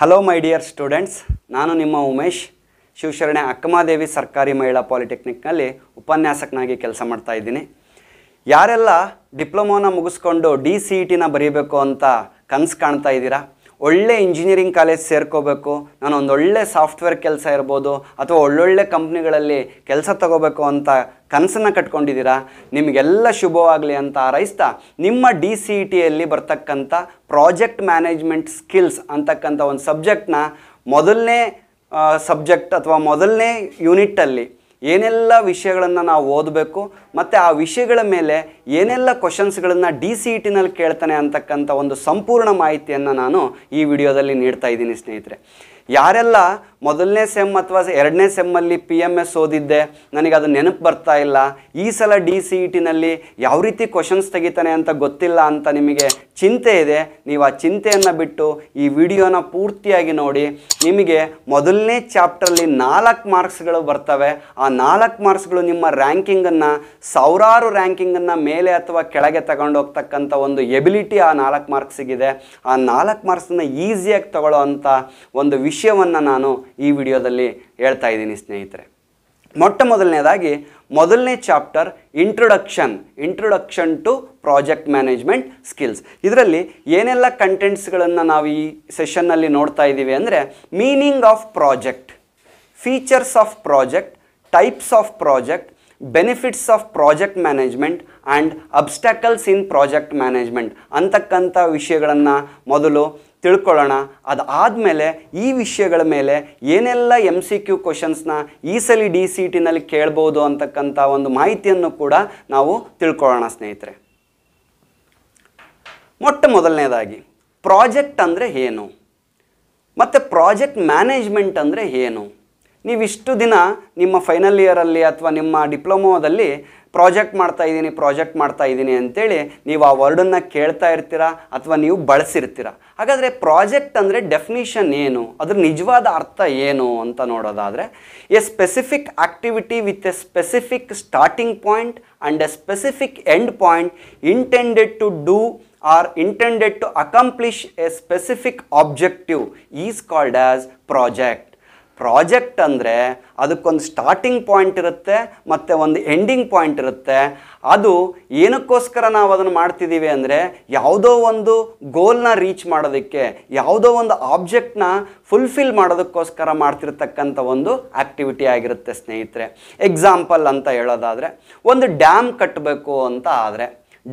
Hello my dear students ನಾನು ನಿಮ್ಮ ಉಮೇಶ್ ಶಿವಶರಣೆ ಅಕ್ಕಮಾದೇವಿ ಸರ್ಕಾರಿ ಮಹಿಳಾ ಪಾಲಿಟೆಕ್ನಿಕ್ನಲ್ಲಿ ಉಪನ್ಯಾಸಕನಾಗಿ ಕೆಲಸ ಮಾಡ್ತಾ ಇದ್ದೀನಿ ಯಾರೆಲ್ಲ ಡಿಪ್ಲೊಮೋನ ಮುಗಿಸ್ಕೊಂಡು ಡಿ ಸಿ ಇ ಟಿನ ಬರೀಬೇಕು ಅಂತ ಕನಸು ಕಾಣ್ತಾ ಇದ್ದೀರಾ ಒಳ್ಳೆ ಇಂಜಿನಿಯರಿಂಗ್ ಕಾಲೇಜ್ ಸೇರ್ಕೋಬೇಕು ನಾನು ಒಂದು ಒಳ್ಳೆ ಸಾಫ್ಟ್ವೇರ್ ಕೆಲಸ ಇರ್ಬೋದು ಅಥವಾ ಒಳ್ಳೊಳ್ಳೆ ಕಂಪ್ನಿಗಳಲ್ಲಿ ಕೆಲಸ ತಗೋಬೇಕು ಅಂತ ಕನಸನ್ನು ಕಟ್ಕೊಂಡಿದ್ದೀರಾ ನಿಮಗೆಲ್ಲ ಶುಭವಾಗಲಿ ಅಂತ ಹಾರೈಸ್ತಾ ನಿಮ್ಮ ಡಿ ಸಿ ಇ e ಟಿಯಲ್ಲಿ ಬರ್ತಕ್ಕಂಥ ಪ್ರಾಜೆಕ್ಟ್ ಮ್ಯಾನೇಜ್ಮೆಂಟ್ ಸ್ಕಿಲ್ಸ್ ಅಂತಕ್ಕಂಥ ಒಂದು ಸಬ್ಜೆಕ್ಟ್ನ ಮೊದಲನೇ ಸಬ್ಜೆಕ್ಟ್ ಅಥವಾ ಮೊದಲನೇ ಯೂನಿಟ್ಟಲ್ಲಿ ಏನೆಲ್ಲ ವಿಷಯಗಳನ್ನು ನಾವು ಓದಬೇಕು ಮತ್ತು ಆ ವಿಷಯಗಳ ಮೇಲೆ ಏನೆಲ್ಲ ಕ್ವಶನ್ಸ್ಗಳನ್ನು ಡಿ ಸಿ ಇ e ಟಿನಲ್ಲಿ ಕೇಳ್ತಾನೆ ಅಂತಕ್ಕಂಥ ಒಂದು ಸಂಪೂರ್ಣ ಮಾಹಿತಿಯನ್ನು ನಾನು ಈ ವಿಡಿಯೋದಲ್ಲಿ ನೀಡ್ತಾ ಇದ್ದೀನಿ ಸ್ನೇಹಿತರೆ ಯಾರೆಲ್ಲ ಮೊದಲನೇ ಸೆಮ್ ಅಥವಾ ಎರಡನೇ ಸೆಮ್ಮಲ್ಲಿ ಪಿ ಎಮ್ ಎಸ್ ಓದಿದ್ದೆ ನನಗೆ ಅದು ನೆನಪು ಬರ್ತಾ ಇಲ್ಲ ಈ ಸಲ ಡಿ ಸಿ ಇ e ಟಿನಲ್ಲಿ ಯಾವ ರೀತಿ ಕ್ವಶನ್ಸ್ ತೆಗಿತಾನೆ ಅಂತ ಗೊತ್ತಿಲ್ಲ ಅಂತ ನಿಮಗೆ ಚಿಂತೆ ಇದೆ ನೀವು ಆ ಚಿಂತೆಯನ್ನು ಬಿಟ್ಟು ಈ ವಿಡಿಯೋನ ಪೂರ್ತಿಯಾಗಿ ನೋಡಿ ನಿಮಗೆ ಮೊದಲನೇ ಚಾಪ್ಟರಲ್ಲಿ ನಾಲ್ಕು ಮಾರ್ಕ್ಸ್ಗಳು ಬರ್ತವೆ ಆ ನಾಲ್ಕು ಮಾರ್ಕ್ಸ್ಗಳು ನಿಮ್ಮ ರ್ಯಾಂಕಿಂಗನ್ನು ಸಾವಿರಾರು ರ್ಯಾಂಕಿಂಗನ್ನು ಮೇಲೆ ಅಥವಾ ಕೆಳಗೆ ತಗೊಂಡೋಗ್ತಕ್ಕಂಥ ಒಂದು ಎಬಿಲಿಟಿ ಆ ನಾಲ್ಕು ಮಾರ್ಕ್ಸಿಗಿದೆ ಆ ನಾಲ್ಕು ಮಾರ್ಕ್ಸನ್ನು ಈಸಿಯಾಗಿ ತಗೊಳ್ಳೋ ಅಂಥ ಒಂದು ವಿಷಯವನ್ನು ನಾನು ಈ ವಿಡಿಯೋದಲ್ಲಿ ಹೇಳ್ತಾ ಇದ್ದೀನಿ ಸ್ನೇಹಿತರೆ ಮೊಟ್ಟ ಮೊದಲನೇದಾಗಿ ಮೊದಲನೇ chapter introduction introduction to project management skills ಇದರಲ್ಲಿ ಏನೆಲ್ಲ ಕಂಟೆಂಟ್ಸ್ಗಳನ್ನು ನಾವು ಈ ಸೆಷನ್ನಲ್ಲಿ ನೋಡ್ತಾ ಇದ್ದೀವಿ ಅಂದರೆ meaning of project features of project types of project benefits of project management and obstacles in project management ಅಂತಕ್ಕಂಥ ವಿಷಯಗಳನ್ನು ಮೊದಲು ತಿಳ್ಕೊಳ್ಳೋಣ ಅದು ಆದಮೇಲೆ ಈ ವಿಷಯಗಳ ಮೇಲೆ ಏನೆಲ್ಲ ಎಮ್ ಸಿ ಕ್ಯೂ ಕ್ವಶನ್ಸ್ನ ಈ ಸಲ ಡಿ ಸಿ ಟಿನಲ್ಲಿ ಕೇಳ್ಬೋದು ಅಂತಕ್ಕಂಥ ಒಂದು ಮಾಹಿತಿಯನ್ನು ಕೂಡ ನಾವು ತಿಳ್ಕೊಳ್ಳೋಣ ಸ್ನೇಹಿತರೆ ಮೊಟ್ಟ ಮೊದಲನೇದಾಗಿ ಪ್ರಾಜೆಕ್ಟ್ ಅಂದರೆ ಏನು ಮತ್ತು ಪ್ರಾಜೆಕ್ಟ್ ಮ್ಯಾನೇಜ್ಮೆಂಟ್ ಅಂದರೆ ಏನು ನೀವಿಷ್ಟು ದಿನ ನಿಮ್ಮ ಫೈನಲ್ ಇಯರಲ್ಲಿ ಅಥವಾ ನಿಮ್ಮ ಡಿಪ್ಲೊಮೋದಲ್ಲಿ ಪ್ರಾಜೆಕ್ಟ್ ಮಾಡ್ತಾ ಇದ್ದೀನಿ ಪ್ರಾಜೆಕ್ಟ್ ಮಾಡ್ತಾ ಇದ್ದೀನಿ ಅಂತೇಳಿ ನೀವು ಆ ವರ್ಡನ್ನು ಕೇಳ್ತಾ ಇರ್ತೀರಾ ಅಥವಾ ನೀವು ಬಳಸಿರ್ತೀರ ಹಾಗಾದರೆ ಪ್ರಾಜೆಕ್ಟ್ ಅಂದರೆ ಡೆಫಿನಿಷನ್ ಏನು ಅದ್ರ ನಿಜವಾದ ಅರ್ಥ ಏನು ಅಂತ ನೋಡೋದಾದರೆ a specific activity with a specific starting point and a specific end point intended to do or intended to accomplish a specific objective is called as project project ಅಂದರೆ ಅದಕ್ಕೊಂದು ಸ್ಟಾರ್ಟಿಂಗ್ ಪಾಯಿಂಟ್ ಇರುತ್ತೆ ಮತ್ತು ಒಂದು ಎಂಡಿಂಗ್ ಪಾಯಿಂಟ್ ಇರುತ್ತೆ ಅದು ಏನಕ್ಕೋಸ್ಕರ ನಾವು ಅದನ್ನು ಮಾಡ್ತಿದ್ದೀವಿ ಅಂದರೆ ಯಾವುದೋ ಒಂದು ಗೋಲ್ನ ರೀಚ್ ಮಾಡೋದಕ್ಕೆ ಯಾವುದೋ ಒಂದು ಆಬ್ಜೆಕ್ಟ್ನ ಫುಲ್ಫಿಲ್ ಮಾಡೋದಕ್ಕೋಸ್ಕರ ಮಾಡ್ತಿರ್ತಕ್ಕಂಥ ಒಂದು ಆ್ಯಕ್ಟಿವಿಟಿ ಆಗಿರುತ್ತೆ ಸ್ನೇಹಿತರೆ ಎಕ್ಸಾಂಪಲ್ ಅಂತ ಹೇಳೋದಾದರೆ ಒಂದು ಡ್ಯಾಮ್ ಕಟ್ಟಬೇಕು ಅಂತ ಆದರೆ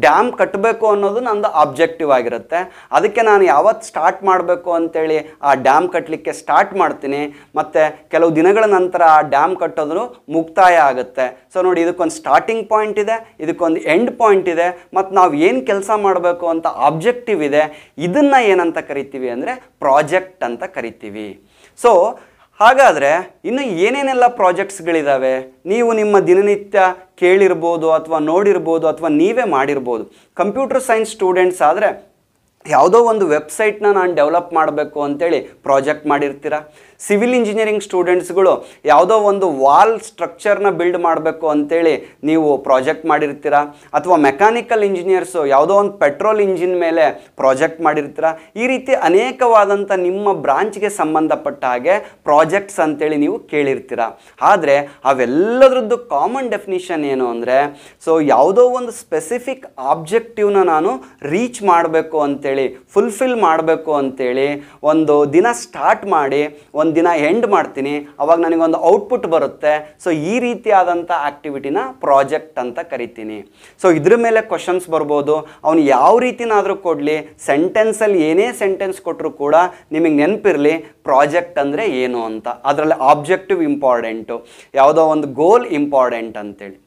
ಡ್ಯಾಮ್ ಕಟ್ಟಬೇಕು ಅನ್ನೋದು ನಂದು ಆಬ್ಜೆಕ್ಟಿವ್ ಆಗಿರುತ್ತೆ ಅದಕ್ಕೆ ನಾನು ಯಾವತ್ತು ಸ್ಟಾರ್ಟ್ ಮಾಡಬೇಕು ಅಂತೇಳಿ ಆ ಡ್ಯಾಮ್ ಕಟ್ಟಲಿಕ್ಕೆ ಸ್ಟಾರ್ಟ್ ಮಾಡ್ತೀನಿ ಮತ್ತು ಕೆಲವು ದಿನಗಳ ನಂತರ ಆ ಡ್ಯಾಮ್ ಕಟ್ಟೋದ್ರು ಮುಕ್ತಾಯ ಆಗುತ್ತೆ ಸೊ ನೋಡಿ ಇದಕ್ಕೊಂದು ಸ್ಟಾರ್ಟಿಂಗ್ ಪಾಯಿಂಟ್ ಇದೆ ಇದಕ್ಕೊಂದು ಎಂಡ್ ಪಾಯಿಂಟ್ ಇದೆ ಮತ್ತು ನಾವು ಏನು ಕೆಲಸ ಮಾಡಬೇಕು ಅಂತ ಆಬ್ಜೆಕ್ಟಿವ್ ಇದೆ ಇದನ್ನು ಏನಂತ ಕರಿತೀವಿ ಅಂದರೆ ಪ್ರಾಜೆಕ್ಟ್ ಅಂತ ಕರಿತೀವಿ ಸೊ ಹಾಗಾದರೆ ಇನ್ನು ಏನೇನೆಲ್ಲ ಪ್ರಾಜೆಕ್ಟ್ಸ್ಗಳಿದ್ದಾವೆ ನೀವು ನಿಮ್ಮ ದಿನನಿತ್ಯ ಕೇಳಿರ್ಬೋದು ಅಥವಾ ನೋಡಿರ್ಬೋದು ಅಥವಾ ನೀವೇ ಮಾಡಿರ್ಬೋದು ಕಂಪ್ಯೂಟರ್ ಸೈನ್ಸ್ ಸ್ಟೂಡೆಂಟ್ಸ್ ಆದರೆ ಯಾವುದೋ ಒಂದು ವೆಬ್ಸೈಟ್ನ ನಾನು ಡೆವಲಪ್ ಮಾಡಬೇಕು ಅಂತೇಳಿ ಪ್ರಾಜೆಕ್ಟ್ ಮಾಡಿರ್ತೀರ ಸಿವಿಲ್ ಇಂಜಿನಿಯರಿಂಗ್ ಸ್ಟೂಡೆಂಟ್ಸ್ಗಳು ಯಾವುದೋ ಒಂದು ವಾಲ್ ಸ್ಟ್ರಕ್ಚರ್ನ ಬಿಲ್ಡ್ ಮಾಡಬೇಕು ಅಂತೇಳಿ ನೀವು ಪ್ರಾಜೆಕ್ಟ್ ಮಾಡಿರ್ತೀರಾ ಅಥವಾ ಮೆಕ್ಯಾನಿಕಲ್ ಇಂಜಿನಿಯರ್ಸು ಯಾವುದೋ ಒಂದು ಪೆಟ್ರೋಲ್ ಇಂಜಿನ್ ಮೇಲೆ ಪ್ರಾಜೆಕ್ಟ್ ಮಾಡಿರ್ತೀರ ಈ ರೀತಿ ಅನೇಕವಾದಂಥ ನಿಮ್ಮ ಬ್ರಾಂಚ್ಗೆ ಸಂಬಂಧಪಟ್ಟ ಹಾಗೆ ಪ್ರಾಜೆಕ್ಟ್ಸ್ ಅಂತೇಳಿ ನೀವು ಕೇಳಿರ್ತೀರ ಆದರೆ ಅವೆಲ್ಲದರದ್ದು ಕಾಮನ್ ಡೆಫಿನಿಷನ್ ಏನು ಅಂದರೆ ಸೊ ಯಾವುದೋ ಒಂದು ಸ್ಪೆಸಿಫಿಕ್ ಆಬ್ಜೆಕ್ಟಿವ್ನ ನಾನು ರೀಚ್ ಮಾಡಬೇಕು ಅಂತೇಳಿ ಫುಲ್ಫಿಲ್ ಮಾಡಬೇಕು ಅಂತೇಳಿ ಒಂದು ದಿನ ಸ್ಟಾರ್ಟ್ ಮಾಡಿ ಒಂದು ಒಂದು ದಿನ ಎಂಡ್ ಮಾಡ್ತೀನಿ ಅವಾಗ ನನಗೊಂದು ಔಟ್ಪುಟ್ ಬರುತ್ತೆ ಸೊ ಈ ರೀತಿಯಾದಂಥ ಆ್ಯಕ್ಟಿವಿಟಿನ ಪ್ರಾಜೆಕ್ಟ್ ಅಂತ ಕರಿತೀನಿ ಸೊ ಇದ್ರ ಮೇಲೆ ಕ್ವಶನ್ಸ್ ಬರ್ಬೋದು ಅವನು ಯಾವ ರೀತಿನಾದರೂ ಕೊಡಲಿ ಸೆಂಟೆನ್ಸಲ್ಲಿ ಏನೇ ಸೆಂಟೆನ್ಸ್ ಕೊಟ್ಟರು ಕೂಡ ನಿಮಗೆ ನೆನಪಿರಲಿ ಪ್ರಾಜೆಕ್ಟ್ ಅಂದರೆ ಏನು ಅಂತ ಅದರಲ್ಲಿ ಆಬ್ಜೆಕ್ಟಿವ್ ಇಂಪಾರ್ಟೆಂಟು ಯಾವುದೋ ಒಂದು ಗೋಲ್ ಇಂಪಾರ್ಟೆಂಟ್ ಅಂತೇಳಿ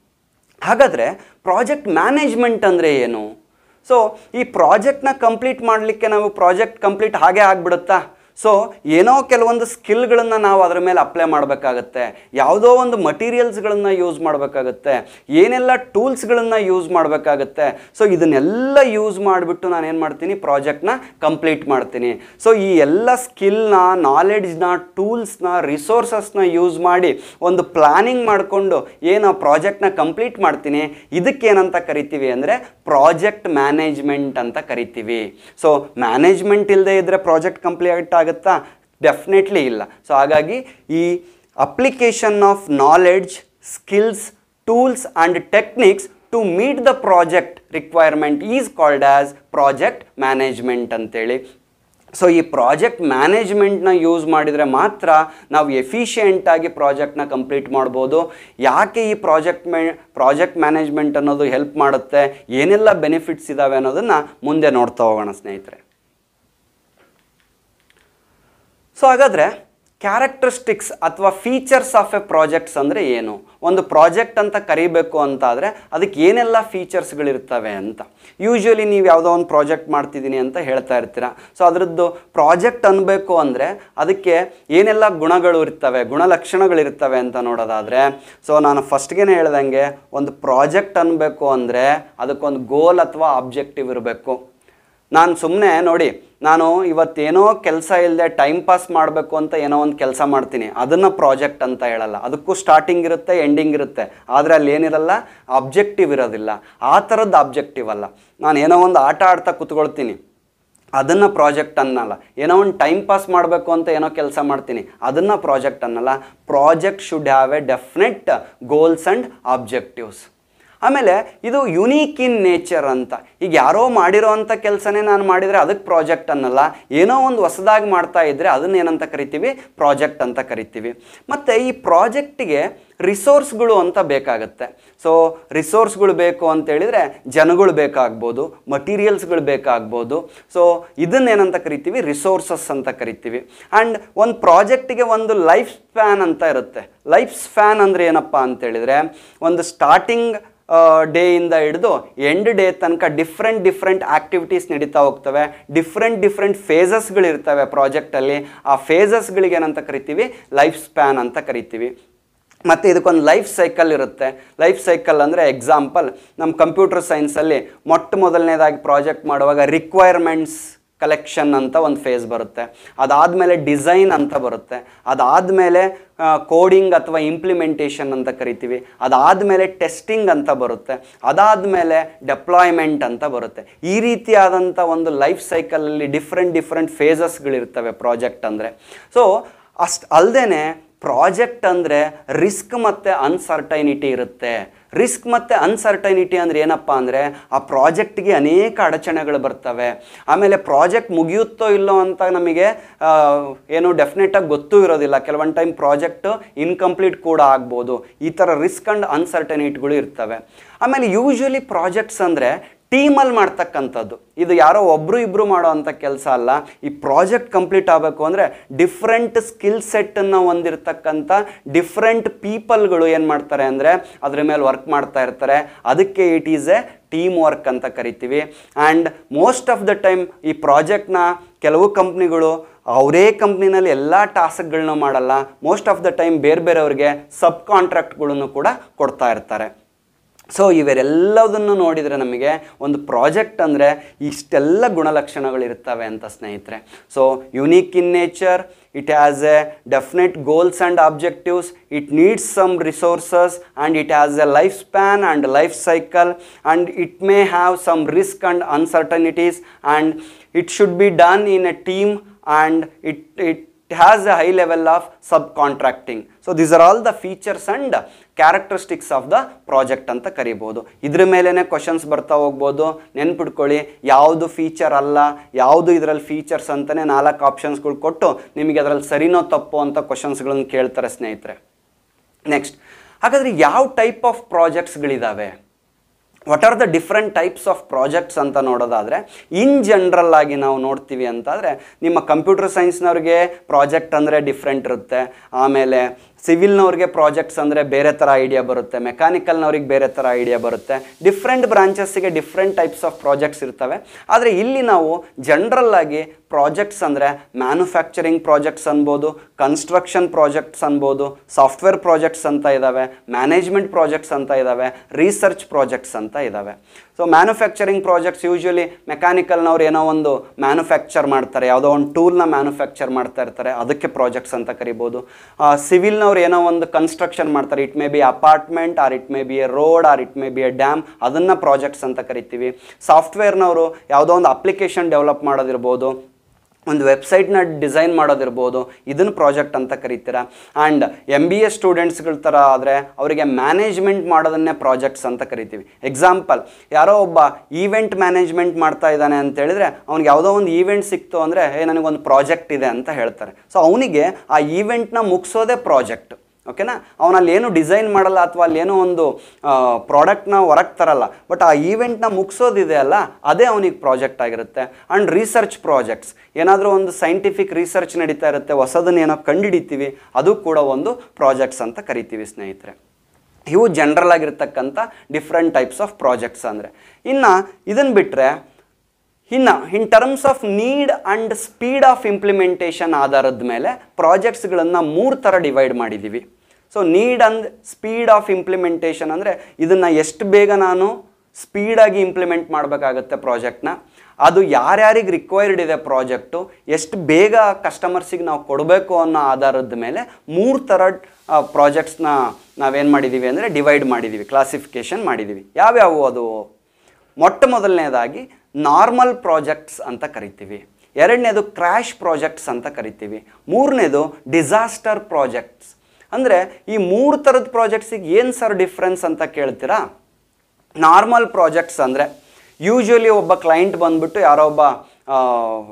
ಹಾಗಾದರೆ ಪ್ರಾಜೆಕ್ಟ್ ಮ್ಯಾನೇಜ್ಮೆಂಟ್ ಅಂದರೆ ಏನು ಸೊ ಈ ಪ್ರಾಜೆಕ್ಟ್ನ ಕಂಪ್ಲೀಟ್ ಮಾಡಲಿಕ್ಕೆ ನಾವು ಪ್ರಾಜೆಕ್ಟ್ ಕಂಪ್ಲೀಟ್ ಹಾಗೆ ಆಗಿಬಿಡುತ್ತಾ ಸೊ ಏನೋ ಕೆಲವೊಂದು ಸ್ಕಿಲ್ಗಳನ್ನು ನಾವು ಅದರ ಮೇಲೆ ಅಪ್ಲೈ ಮಾಡಬೇಕಾಗತ್ತೆ ಯಾವುದೋ ಒಂದು ಮಟೀರಿಯಲ್ಸ್ಗಳನ್ನು ಯೂಸ್ ಮಾಡಬೇಕಾಗತ್ತೆ ಏನೆಲ್ಲ ಟೂಲ್ಸ್ಗಳನ್ನು ಯೂಸ್ ಮಾಡಬೇಕಾಗತ್ತೆ ಸೊ ಇದನ್ನೆಲ್ಲ ಯೂಸ್ ಮಾಡಿಬಿಟ್ಟು ನಾನು ಏನು ಮಾಡ್ತೀನಿ ಪ್ರಾಜೆಕ್ಟ್ನ ಕಂಪ್ಲೀಟ್ ಮಾಡ್ತೀನಿ ಸೊ ಈ ಎಲ್ಲ ಸ್ಕಿಲ್ನ ನಾಲೆಡ್ಜ್ನ ಟೂಲ್ಸ್ನ ರಿಸೋರ್ಸಸ್ನ ಯೂಸ್ ಮಾಡಿ ಒಂದು ಪ್ಲಾನಿಂಗ್ ಮಾಡಿಕೊಂಡು ಏನು ಪ್ರಾಜೆಕ್ಟ್ನ ಕಂಪ್ಲೀಟ್ ಮಾಡ್ತೀನಿ ಇದಕ್ಕೇನಂತ ಕರಿತೀವಿ ಅಂದರೆ ಪ್ರಾಜೆಕ್ಟ್ ಮ್ಯಾನೇಜ್ಮೆಂಟ್ ಅಂತ ಕರಿತೀವಿ ಸೊ ಮ್ಯಾನೇಜ್ಮೆಂಟ್ ಇಲ್ಲದೆ ಇದ್ದರೆ ಪ್ರಾಜೆಕ್ಟ್ ಕಂಪ್ಲೀಟ್ ಆಗಿ ಆಗುತ್ತಾ ಡೆಫಿನೆಟ್ಲಿ ಇಲ್ಲ ಸೊ ಹಾಗಾಗಿ ಈ application of knowledge skills tools and techniques to meet the project requirement is called as project management ಅಂತೇಳಿ ಸೊ ಈ ಪ್ರಾಜೆಕ್ಟ್ ಮ್ಯಾನೇಜ್ಮೆಂಟ್ನ ಯೂಸ್ ಮಾಡಿದರೆ ಮಾತ್ರ ನಾವು ಎಫಿಷಿಯೆಂಟಾಗಿ ಪ್ರಾಜೆಕ್ಟ್ನ ಕಂಪ್ಲೀಟ್ ಮಾಡ್ಬೋದು ಯಾಕೆ ಈ ಪ್ರಾಜೆಕ್ಟ್ ಮೆ ಪ್ರಾಜೆಕ್ಟ್ ಮ್ಯಾನೇಜ್ಮೆಂಟ್ ಅನ್ನೋದು ಹೆಲ್ಪ್ ಮಾಡುತ್ತೆ ಏನೆಲ್ಲ ಬೆನಿಫಿಟ್ಸ್ ಇದ್ದಾವೆ ಅನ್ನೋದನ್ನು ಮುಂದೆ ನೋಡ್ತಾ ಹೋಗೋಣ ಸ್ನೇಹಿತರೆ ಸೊ ಹಾಗಾದರೆ ಕ್ಯಾರೆಕ್ಟರಿಸ್ಟಿಕ್ಸ್ ಅಥವಾ ಫೀಚರ್ಸ್ ಆಫ್ ಎ ಪ್ರಾಜೆಕ್ಟ್ಸ್ ಅಂದರೆ ಏನು ಒಂದು ಪ್ರಾಜೆಕ್ಟ್ ಅಂತ ಕರಿಬೇಕು ಅಂತಾದರೆ ಅದಕ್ಕೆ ಏನೆಲ್ಲ ಫೀಚರ್ಸ್ಗಳಿರ್ತವೆ ಅಂತ ಯೂಶ್ವಲಿ ನೀವು ಯಾವುದೋ ಒಂದು ಪ್ರಾಜೆಕ್ಟ್ ಮಾಡ್ತಿದ್ದೀನಿ ಅಂತ ಹೇಳ್ತಾ ಇರ್ತೀರ ಸೊ ಅದರದ್ದು ಪ್ರಾಜೆಕ್ಟ್ ಅನ್ನಬೇಕು ಅಂದರೆ ಅದಕ್ಕೆ ಏನೆಲ್ಲ ಗುಣಗಳು ಇರ್ತವೆ ಗುಣಲಕ್ಷಣಗಳಿರ್ತವೆ ಅಂತ ನೋಡೋದಾದರೆ ಸೊ ನಾನು ಫಸ್ಟ್ಗೇನೆ ಹೇಳ್ದಂಗೆ ಒಂದು ಪ್ರಾಜೆಕ್ಟ್ ಅನ್ನಬೇಕು ಅಂದರೆ ಅದಕ್ಕೊಂದು ಗೋಲ್ ಅಥವಾ ಆಬ್ಜೆಕ್ಟಿವ್ ಇರಬೇಕು ನಾನು ಸುಮ್ಮನೆ ನೋಡಿ ನಾನು ಇವತ್ತೇನೋ ಕೆಲಸ ಇಲ್ಲದೆ ಟೈಮ್ ಪಾಸ್ ಮಾಡಬೇಕು ಅಂತ ಏನೋ ಒಂದು ಕೆಲಸ ಮಾಡ್ತೀನಿ ಅದನ್ನು ಪ್ರಾಜೆಕ್ಟ್ ಅಂತ ಹೇಳಲ್ಲ ಅದಕ್ಕೂ ಸ್ಟಾರ್ಟಿಂಗ್ ಇರುತ್ತೆ ಎಂಡಿಂಗ್ ಇರುತ್ತೆ ಆದರೆ ಅಲ್ಲಿ ಏನಿರಲ್ಲ ಅಬ್ಜೆಕ್ಟಿವ್ ಇರೋದಿಲ್ಲ ಆ ಥರದ್ದು ಅಬ್ಜೆಕ್ಟಿವ್ ಅಲ್ಲ ನಾನು ಏನೋ ಒಂದು ಆಟ ಆಡ್ತಾ ಕುತ್ಕೊಳ್ತೀನಿ ಅದನ್ನು ಪ್ರಾಜೆಕ್ಟ್ ಅನ್ನಲ್ಲ ಏನೋ ಒಂದು ಟೈಮ್ ಪಾಸ್ ಮಾಡಬೇಕು ಅಂತ ಏನೋ ಕೆಲಸ ಮಾಡ್ತೀನಿ ಅದನ್ನು ಪ್ರಾಜೆಕ್ಟ್ ಅನ್ನಲ್ಲ project should have a definite goals and objectives ಆಮೇಲೆ ಇದು ಯುನೀಕ್ ಇನ್ ನೇಚರ್ ಅಂತ ಈಗ ಯಾರೋ ಮಾಡಿರೋ ಅಂಥ ಕೆಲಸನೇ ನಾನು ಮಾಡಿದರೆ ಅದಕ್ಕೆ ಪ್ರಾಜೆಕ್ಟ್ ಅನ್ನಲ್ಲ ಏನೋ ಒಂದು ಹೊಸದಾಗಿ ಮಾಡ್ತಾ ಇದ್ದರೆ ಅದನ್ನೇನಂತ ಕರಿತೀವಿ ಪ್ರಾಜೆಕ್ಟ್ ಅಂತ ಕರಿತೀವಿ ಮತ್ತು ಈ ಪ್ರಾಜೆಕ್ಟಿಗೆ ರಿಸೋರ್ಸ್ಗಳು ಅಂತ ಬೇಕಾಗತ್ತೆ ಸೊ ರಿಸೋರ್ಸ್ಗಳು ಬೇಕು ಅಂತೇಳಿದರೆ ಜನಗಳು ಬೇಕಾಗ್ಬೋದು ಮಟೀರಿಯಲ್ಸ್ಗಳು ಬೇಕಾಗ್ಬೋದು ಸೊ ಇದನ್ನೇನಂತ ಕರಿತೀವಿ ರಿಸೋರ್ಸಸ್ ಅಂತ ಕರಿತೀವಿ ಆ್ಯಂಡ್ ಒಂದು ಪ್ರಾಜೆಕ್ಟಿಗೆ ಒಂದು ಲೈಫ್ ಸ್ಪ್ಯಾನ್ ಅಂತ ಇರುತ್ತೆ ಲೈಫ್ ಸ್ಪ್ಯಾನ್ ಅಂದರೆ ಏನಪ್ಪ ಅಂತೇಳಿದರೆ ಒಂದು ಸ್ಟಾರ್ಟಿಂಗ್ ಡೇಯಿಂದ ಹಿಡಿದು ಎಂಡ್ ಡೇ ತನಕ ಡಿಫ್ರೆಂಟ್ ಡಿಫ್ರೆಂಟ್ ಆ್ಯಕ್ಟಿವಿಟೀಸ್ ನಡೀತಾ ಹೋಗ್ತವೆ ಡಿಫ್ರೆಂಟ್ ಡಿಫ್ರೆಂಟ್ ಫೇಸಸ್ಗಳಿರ್ತವೆ ಪ್ರಾಜೆಕ್ಟಲ್ಲಿ ಆ ಫೇಸಸ್ಗಳಿಗೇನಂತ ಏನಂತ ಕರಿತೀವಿ ಲೈಫ್ ಸ್ಪ್ಯಾನ್ ಅಂತ ಕರಿತೀವಿ ಮತ್ತು ಇದಕ್ಕೊಂದು ಲೈಫ್ ಸೈಕಲ್ ಇರುತ್ತೆ ಲೈಫ್ ಸೈಕಲ್ ಅಂದರೆ ಎಕ್ಸಾಂಪಲ್ ನಮ್ಮ ಕಂಪ್ಯೂಟರ್ ಸೈನ್ಸಲ್ಲಿ ಮೊಟ್ಟ ಮೊದಲನೇದಾಗಿ ಪ್ರಾಜೆಕ್ಟ್ ಮಾಡುವಾಗ ರಿಕ್ವೈರ್ಮೆಂಟ್ಸ್ ಕಲೆಕ್ಷನ್ ಅಂತ ಒಂದು ಫೇಸ್ ಬರುತ್ತೆ ಅದಾದಮೇಲೆ ಡಿಸೈನ್ ಅಂತ ಬರುತ್ತೆ ಅದಾದಮೇಲೆ ಕೋಡಿಂಗ್ ಅಥವಾ ಇಂಪ್ಲಿಮೆಂಟೇಷನ್ ಅಂತ ಕರಿತೀವಿ ಅದಾದಮೇಲೆ ಟೆಸ್ಟಿಂಗ್ ಅಂತ ಬರುತ್ತೆ ಅದಾದಮೇಲೆ ಡೆಪ್ಲಾಯ್ಮೆಂಟ್ ಅಂತ ಬರುತ್ತೆ ಈ ರೀತಿಯಾದಂಥ ಒಂದು ಲೈಫ್ ಸೈಕಲಲ್ಲಿ ಡಿಫ್ರೆಂಟ್ ಡಿಫ್ರೆಂಟ್ ಫೇಸಸ್ಗಳಿರ್ತವೆ ಪ್ರಾಜೆಕ್ಟ್ ಅಂದರೆ ಸೊ ಅಷ್ಟು ಅಲ್ಲದೇ ಪ್ರಾಜೆಕ್ಟ್ ಅಂದರೆ ರಿಸ್ಕ್ ಮತ್ತು ಅನ್ಸರ್ಟೈನಿಟಿ ಇರುತ್ತೆ ರಿಸ್ಕ್ ಮತ್ತು ಅನ್ಸರ್ಟೈನಿಟಿ ಅಂದರೆ ಏನಪ್ಪ ಅಂದರೆ ಆ ಪ್ರಾಜೆಕ್ಟ್ಗೆ ಅನೇಕ ಅಡಚಣೆಗಳು ಬರ್ತವೆ ಆಮೇಲೆ ಪ್ರಾಜೆಕ್ಟ್ ಮುಗಿಯುತ್ತೋ ಇಲ್ಲೋ ಅಂತ ನಮಗೆ ಏನು ಡೆಫಿನೆಟಾಗಿ ಗೊತ್ತೂ ಇರೋದಿಲ್ಲ ಕೆಲವೊಂದು ಟೈಮ್ ಪ್ರಾಜೆಕ್ಟ್ ಇನ್ಕಂಪ್ಲೀಟ್ ಕೂಡ ಆಗ್ಬೋದು ಈ ಥರ ರಿಸ್ಕ್ ಆ್ಯಂಡ್ ಅನ್ಸರ್ಟನಿಟಿಗಳು ಇರ್ತವೆ ಆಮೇಲೆ ಯೂಶ್ವಲಿ ಪ್ರಾಜೆಕ್ಟ್ಸ್ ಅಂದರೆ ಟೀಮಲ್ಲಿ ಮಾಡ್ತಕ್ಕಂಥದ್ದು ಇದು ಯಾರೋ ಒಬ್ಬರು ಇಬ್ಬರು ಮಾಡೋ ಅಂಥ ಕೆಲಸ ಅಲ್ಲ ಈ ಪ್ರಾಜೆಕ್ಟ್ ಕಂಪ್ಲೀಟ್ ಆಗಬೇಕು ಅಂದರೆ ಡಿಫ್ರೆಂಟ್ ಸ್ಕಿಲ್ ಸೆಟ್ಟನ್ನು ಹೊಂದಿರತಕ್ಕಂಥ ಡಿಫ್ರೆಂಟ್ ಪೀಪಲ್ಗಳು ಏನು ಮಾಡ್ತಾರೆ ಅಂದರೆ ಅದ್ರ ಮೇಲೆ ವರ್ಕ್ ಮಾಡ್ತಾ ಇರ್ತಾರೆ ಅದಕ್ಕೆ it is a team work ಅಂತ ಕರಿತೀವಿ and most of the time ಈ ಪ್ರಾಜೆಕ್ಟ್ನ ಕೆಲವು ಕಂಪ್ನಿಗಳು ಅವರೇ ಕಂಪ್ನಿನಲ್ಲಿ ಎಲ್ಲ ಟಾಸ್ಕ್ಗಳನ್ನ ಮಾಡಲ್ಲ ಮೋಸ್ಟ್ ಆಫ್ ದ ಟೈಮ್ ಬೇರೆ ಬೇರೆಯವ್ರಿಗೆ ಸಬ್ ಕಾಂಟ್ರಾಕ್ಟ್ಗಳನ್ನು ಕೂಡ ಕೊಡ್ತಾ ಇರ್ತಾರೆ ಸೊ ಇವರೆಲ್ಲದನ್ನು ನೋಡಿದರೆ ನಮಗೆ ಒಂದು ಪ್ರಾಜೆಕ್ಟ್ ಅಂದರೆ ಇಷ್ಟೆಲ್ಲ ಗುಣಲಕ್ಷಣಗಳಿರ್ತವೆ ಅಂತ ಸ್ನೇಹಿತರೆ so unique in nature it has a definite goals and objectives it needs some resources and it has a life span and life cycle and it may have some risk and uncertainties and it should be done in a team and it it has a high level of subcontracting so these are all the features and characteristics of the project ಅಂತ ಕರಿಬೋದು ಇದ್ರ ಮೇಲೇ questions ಬರ್ತಾ ಹೋಗ್ಬೋದು ನೆನ್ಪಿಟ್ಕೊಳ್ಳಿ ಯಾವುದು feature ಅಲ್ಲ ಯಾವುದು ಇದರಲ್ಲಿ ಫೀಚರ್ಸ್ ಅಂತಲೇ ನಾಲ್ಕು ಆಪ್ಷನ್ಸ್ಗಳು ಕೊಟ್ಟು ನಿಮಗೆ ಅದರಲ್ಲಿ ಸರಿನೋ ತಪ್ಪೋ ಅಂತ ಕ್ವಶನ್ಸ್ಗಳನ್ನು ಕೇಳ್ತಾರೆ ಸ್ನೇಹಿತರೆ ನೆಕ್ಸ್ಟ್ ಹಾಗಾದರೆ ಯಾವ ಟೈಪ್ ಆಫ್ ಪ್ರಾಜೆಕ್ಟ್ಸ್ಗಳಿದ್ದಾವೆ what are the different types of projects ಅಂತ ನೋಡೋದಾದರೆ ಇನ್ ಜನರಲ್ ಆಗಿ ನಾವು ನೋಡ್ತೀವಿ ಅಂತಾದರೆ ನಿಮ್ಮ ಕಂಪ್ಯೂಟರ್ ಸೈನ್ಸ್ನವ್ರಿಗೆ ಪ್ರಾಜೆಕ್ಟ್ ಅಂದರೆ ಡಿಫ್ರೆಂಟ್ ಇರುತ್ತೆ ಆಮೇಲೆ ಸಿವಿಲ್ನವ್ರಿಗೆ ಪ್ರಾಜೆಕ್ಟ್ಸ್ ಅಂದರೆ ಬೇರೆ ಥರ ಐಡಿಯಾ ಬರುತ್ತೆ ಮೆಕ್ಯಾನಿಕಲ್ನವ್ರಿಗೆ ಬೇರೆ ಥರ ಐಡಿಯಾ ಬರುತ್ತೆ ಡಿಫ್ರೆಂಟ್ ಬ್ರಾಂಚಸ್ಸಿಗೆ ಡಿಫ್ರೆಂಟ್ ಟೈಪ್ಸ್ ಆಫ್ ಪ್ರಾಜೆಕ್ಟ್ಸ್ ಇರ್ತವೆ ಆದರೆ ಇಲ್ಲಿ ನಾವು ಜನರಲ್ಲಾಗಿ ಪ್ರಾಜೆಕ್ಟ್ಸ್ ಅಂದರೆ ಮ್ಯಾನುಫ್ಯಾಕ್ಚರಿಂಗ್ ಪ್ರಾಜೆಕ್ಟ್ಸ್ ಅನ್ಬೋದು ಕನ್ಸ್ಟ್ರಕ್ಷನ್ ಪ್ರಾಜೆಕ್ಟ್ಸ್ ಅನ್ಬೋದು ಸಾಫ್ಟ್ವೇರ್ ಪ್ರಾಜೆಕ್ಟ್ಸ್ ಅಂತ ಇದ್ದಾವೆ ಮ್ಯಾನೇಜ್ಮೆಂಟ್ ಪ್ರಾಜೆಕ್ಟ್ಸ್ ಅಂತ ಇದ್ದಾವೆ ರಿಸರ್ಚ್ ಪ್ರಾಜೆಕ್ಟ್ಸ್ ಅಂತ ಇದ್ದಾವೆ ಸೊ ಮ್ಯಾನುಫ್ಯಾಕ್ಚರಿಂಗ್ ಪ್ರಾಜೆಕ್ಟ್ಸ್ ಯೂಶ್ವಲಿ ಮೆಕ್ಯಾನಿಕಲ್ನವ್ರು ಏನೋ ಒಂದು ಮ್ಯಾನುಫ್ಯಾಕ್ಚರ್ ಮಾಡ್ತಾರೆ ಯಾವುದೋ ಒಂದು ಟೂಲ್ನ ಮ್ಯಾನುಫ್ಯಾಕ್ಚರ್ ಮಾಡ್ತಾ ಇರ್ತಾರೆ ಅದಕ್ಕೆ ಪ್ರಾಜೆಕ್ಟ್ಸ್ ಅಂತ ಕರಿಬೋದು ಸಿವಿಲ್ನವ್ರು ಅವ್ರು ಏನೋ ಒಂದು ಕನ್ಸ್ಟ್ರಕ್ಷನ್ ಮಾಡ್ತಾರೆ it may be apartment or it may be a road or it may be a dam ಅದನ್ನು ಪ್ರಾಜೆಕ್ಟ್ಸ್ ಅಂತ ಕರಿತೀವಿ ಸಾಫ್ಟ್ವೇರ್ನವರು ಯಾವುದೋ ಒಂದು ಅಪ್ಲಿಕೇಶನ್ ಡೆವಲಪ್ ಮಾಡೋದಿರ್ಬೋದು ಒಂದು ವೆಬ್ಸೈಟ್ನ ಡಿಸೈನ್ ಮಾಡೋದಿರ್ಬೋದು ಇದನ್ನು ಪ್ರಾಜೆಕ್ಟ್ ಅಂತ ಕರೀತೀರ ಆ್ಯಂಡ್ ಎಮ್ ಬಿ ಎ ಸ್ಟೂಡೆಂಟ್ಸ್ಗಳ ಥರ ಆದರೆ ಅವರಿಗೆ ಮ್ಯಾನೇಜ್ಮೆಂಟ್ ಮಾಡೋದನ್ನೇ ಪ್ರಾಜೆಕ್ಟ್ಸ್ ಅಂತ ಕರಿತೀವಿ ಎಕ್ಸಾಂಪಲ್ ಯಾರೋ ಒಬ್ಬ ಈವೆಂಟ್ ಮ್ಯಾನೇಜ್ಮೆಂಟ್ ಮಾಡ್ತಾ ಇದ್ದಾನೆ ಅಂತ ಅವ್ನಿಗೆ ಯಾವುದೋ ಒಂದು ಈವೆಂಟ್ ಸಿಕ್ತು ಅಂದರೆ ಏ ನನಗೊಂದು ಪ್ರಾಜೆಕ್ಟ್ ಇದೆ ಅಂತ ಹೇಳ್ತಾರೆ ಸೊ ಅವನಿಗೆ ಆ ಈವೆಂಟ್ನ ಮುಗಿಸೋದೇ ಪ್ರಾಜೆಕ್ಟ್ ಓಕೆನಾ ಅವನಲ್ಲಿ ಏನು ಡಿಸೈನ್ ಮಾಡಲ್ಲ ಅಥವಾ ಅಲ್ಲಿ ಏನೋ ಒಂದು ಪ್ರಾಡಕ್ಟ್ನ ಹೊರಗೆ ತರಲ್ಲ ಬಟ್ ಆ ಈವೆಂಟ್ನ ಮುಗಿಸೋದಿದೆ ಅಲ್ಲ ಅದೇ ಅವನಿಗೆ ಪ್ರಾಜೆಕ್ಟ್ ಆಗಿರುತ್ತೆ ಆ್ಯಂಡ್ ರಿಸರ್ಚ್ ಪ್ರಾಜೆಕ್ಟ್ಸ್ ಏನಾದರೂ ಒಂದು ಸೈಂಟಿಫಿಕ್ ರಿಸರ್ಚ್ ನಡೀತಾ ಇರುತ್ತೆ ಹೊಸದನ್ನ ಏನೋ ಕಂಡುಹಿಡಿತೀವಿ ಅದು ಕೂಡ ಒಂದು ಪ್ರಾಜೆಕ್ಟ್ಸ್ ಅಂತ ಕರಿತೀವಿ ಸ್ನೇಹಿತರೆ ಇವು ಜನರಲ್ ಆಗಿರ್ತಕ್ಕಂಥ ಡಿಫ್ರೆಂಟ್ ಟೈಪ್ಸ್ ಆಫ್ ಪ್ರಾಜೆಕ್ಟ್ಸ್ ಅಂದರೆ ಇನ್ನು ಇದನ್ನು ಬಿಟ್ಟರೆ ಇನ್ನು in terms of need and speed of implementation ಆಧಾರದ ಮೇಲೆ ಪ್ರಾಜೆಕ್ಟ್ಸ್ಗಳನ್ನು ಮೂರು ಥರ ಡಿವೈಡ್ ಮಾಡಿದ್ದೀವಿ so need and speed of implementation ಅಂದರೆ ಇದನ್ನು ಎಷ್ಟು ಬೇಗ ನಾನು ಸ್ಪೀಡಾಗಿ ಇಂಪ್ಲಿಮೆಂಟ್ ಮಾಡಬೇಕಾಗತ್ತೆ ಪ್ರಾಜೆಕ್ಟ್ನ ಅದು ಯಾರ್ಯಾರಿಗೆ ರಿಕ್ವೈರ್ಡ್ ಇದೆ ಪ್ರಾಜೆಕ್ಟು ಎಷ್ಟು ಬೇಗ ಕಸ್ಟಮರ್ಸಿಗೆ ನಾವು ಕೊಡಬೇಕು ಅನ್ನೋ ಆಧಾರದ ಮೇಲೆ ಮೂರು ಥರ ಪ್ರಾಜೆಕ್ಟ್ಸ್ನ ನಾವೇನು ಮಾಡಿದ್ದೀವಿ ಅಂದರೆ ಡಿವೈಡ್ ಮಾಡಿದ್ದೀವಿ ಕ್ಲಾಸಿಫಿಕೇಷನ್ ಮಾಡಿದ್ದೀವಿ ಯಾವ್ಯಾವು ಅದು ಮೊಟ್ಟ ಮೊದಲನೇದಾಗಿ ನಾರ್ಮಲ್ ಪ್ರಾಜೆಕ್ಟ್ಸ್ ಅಂತ ಕರಿತೀವಿ ಎರಡನೇದು ಕ್ರ್ಯಾಶ್ ಪ್ರಾಜೆಕ್ಟ್ಸ್ ಅಂತ ಕರಿತೀವಿ ಮೂರನೇದು ಡಿಸಾಸ್ಟರ್ ಪ್ರಾಜೆಕ್ಟ್ಸ್ ಅಂದರೆ ಈ ಮೂರು ಥರದ ಪ್ರಾಜೆಕ್ಟ್ಸಿಗೆ ಏನು ಸರ್ ಡಿಫ್ರೆನ್ಸ್ ಅಂತ ಕೇಳ್ತೀರಾ ನಾರ್ಮಲ್ ಪ್ರಾಜೆಕ್ಟ್ಸ್ ಅಂದರೆ ಯೂಶ್ವಲಿ ಒಬ್ಬ ಕ್ಲೈಂಟ್ ಬಂದುಬಿಟ್ಟು ಯಾರೋ ಒಬ್ಬ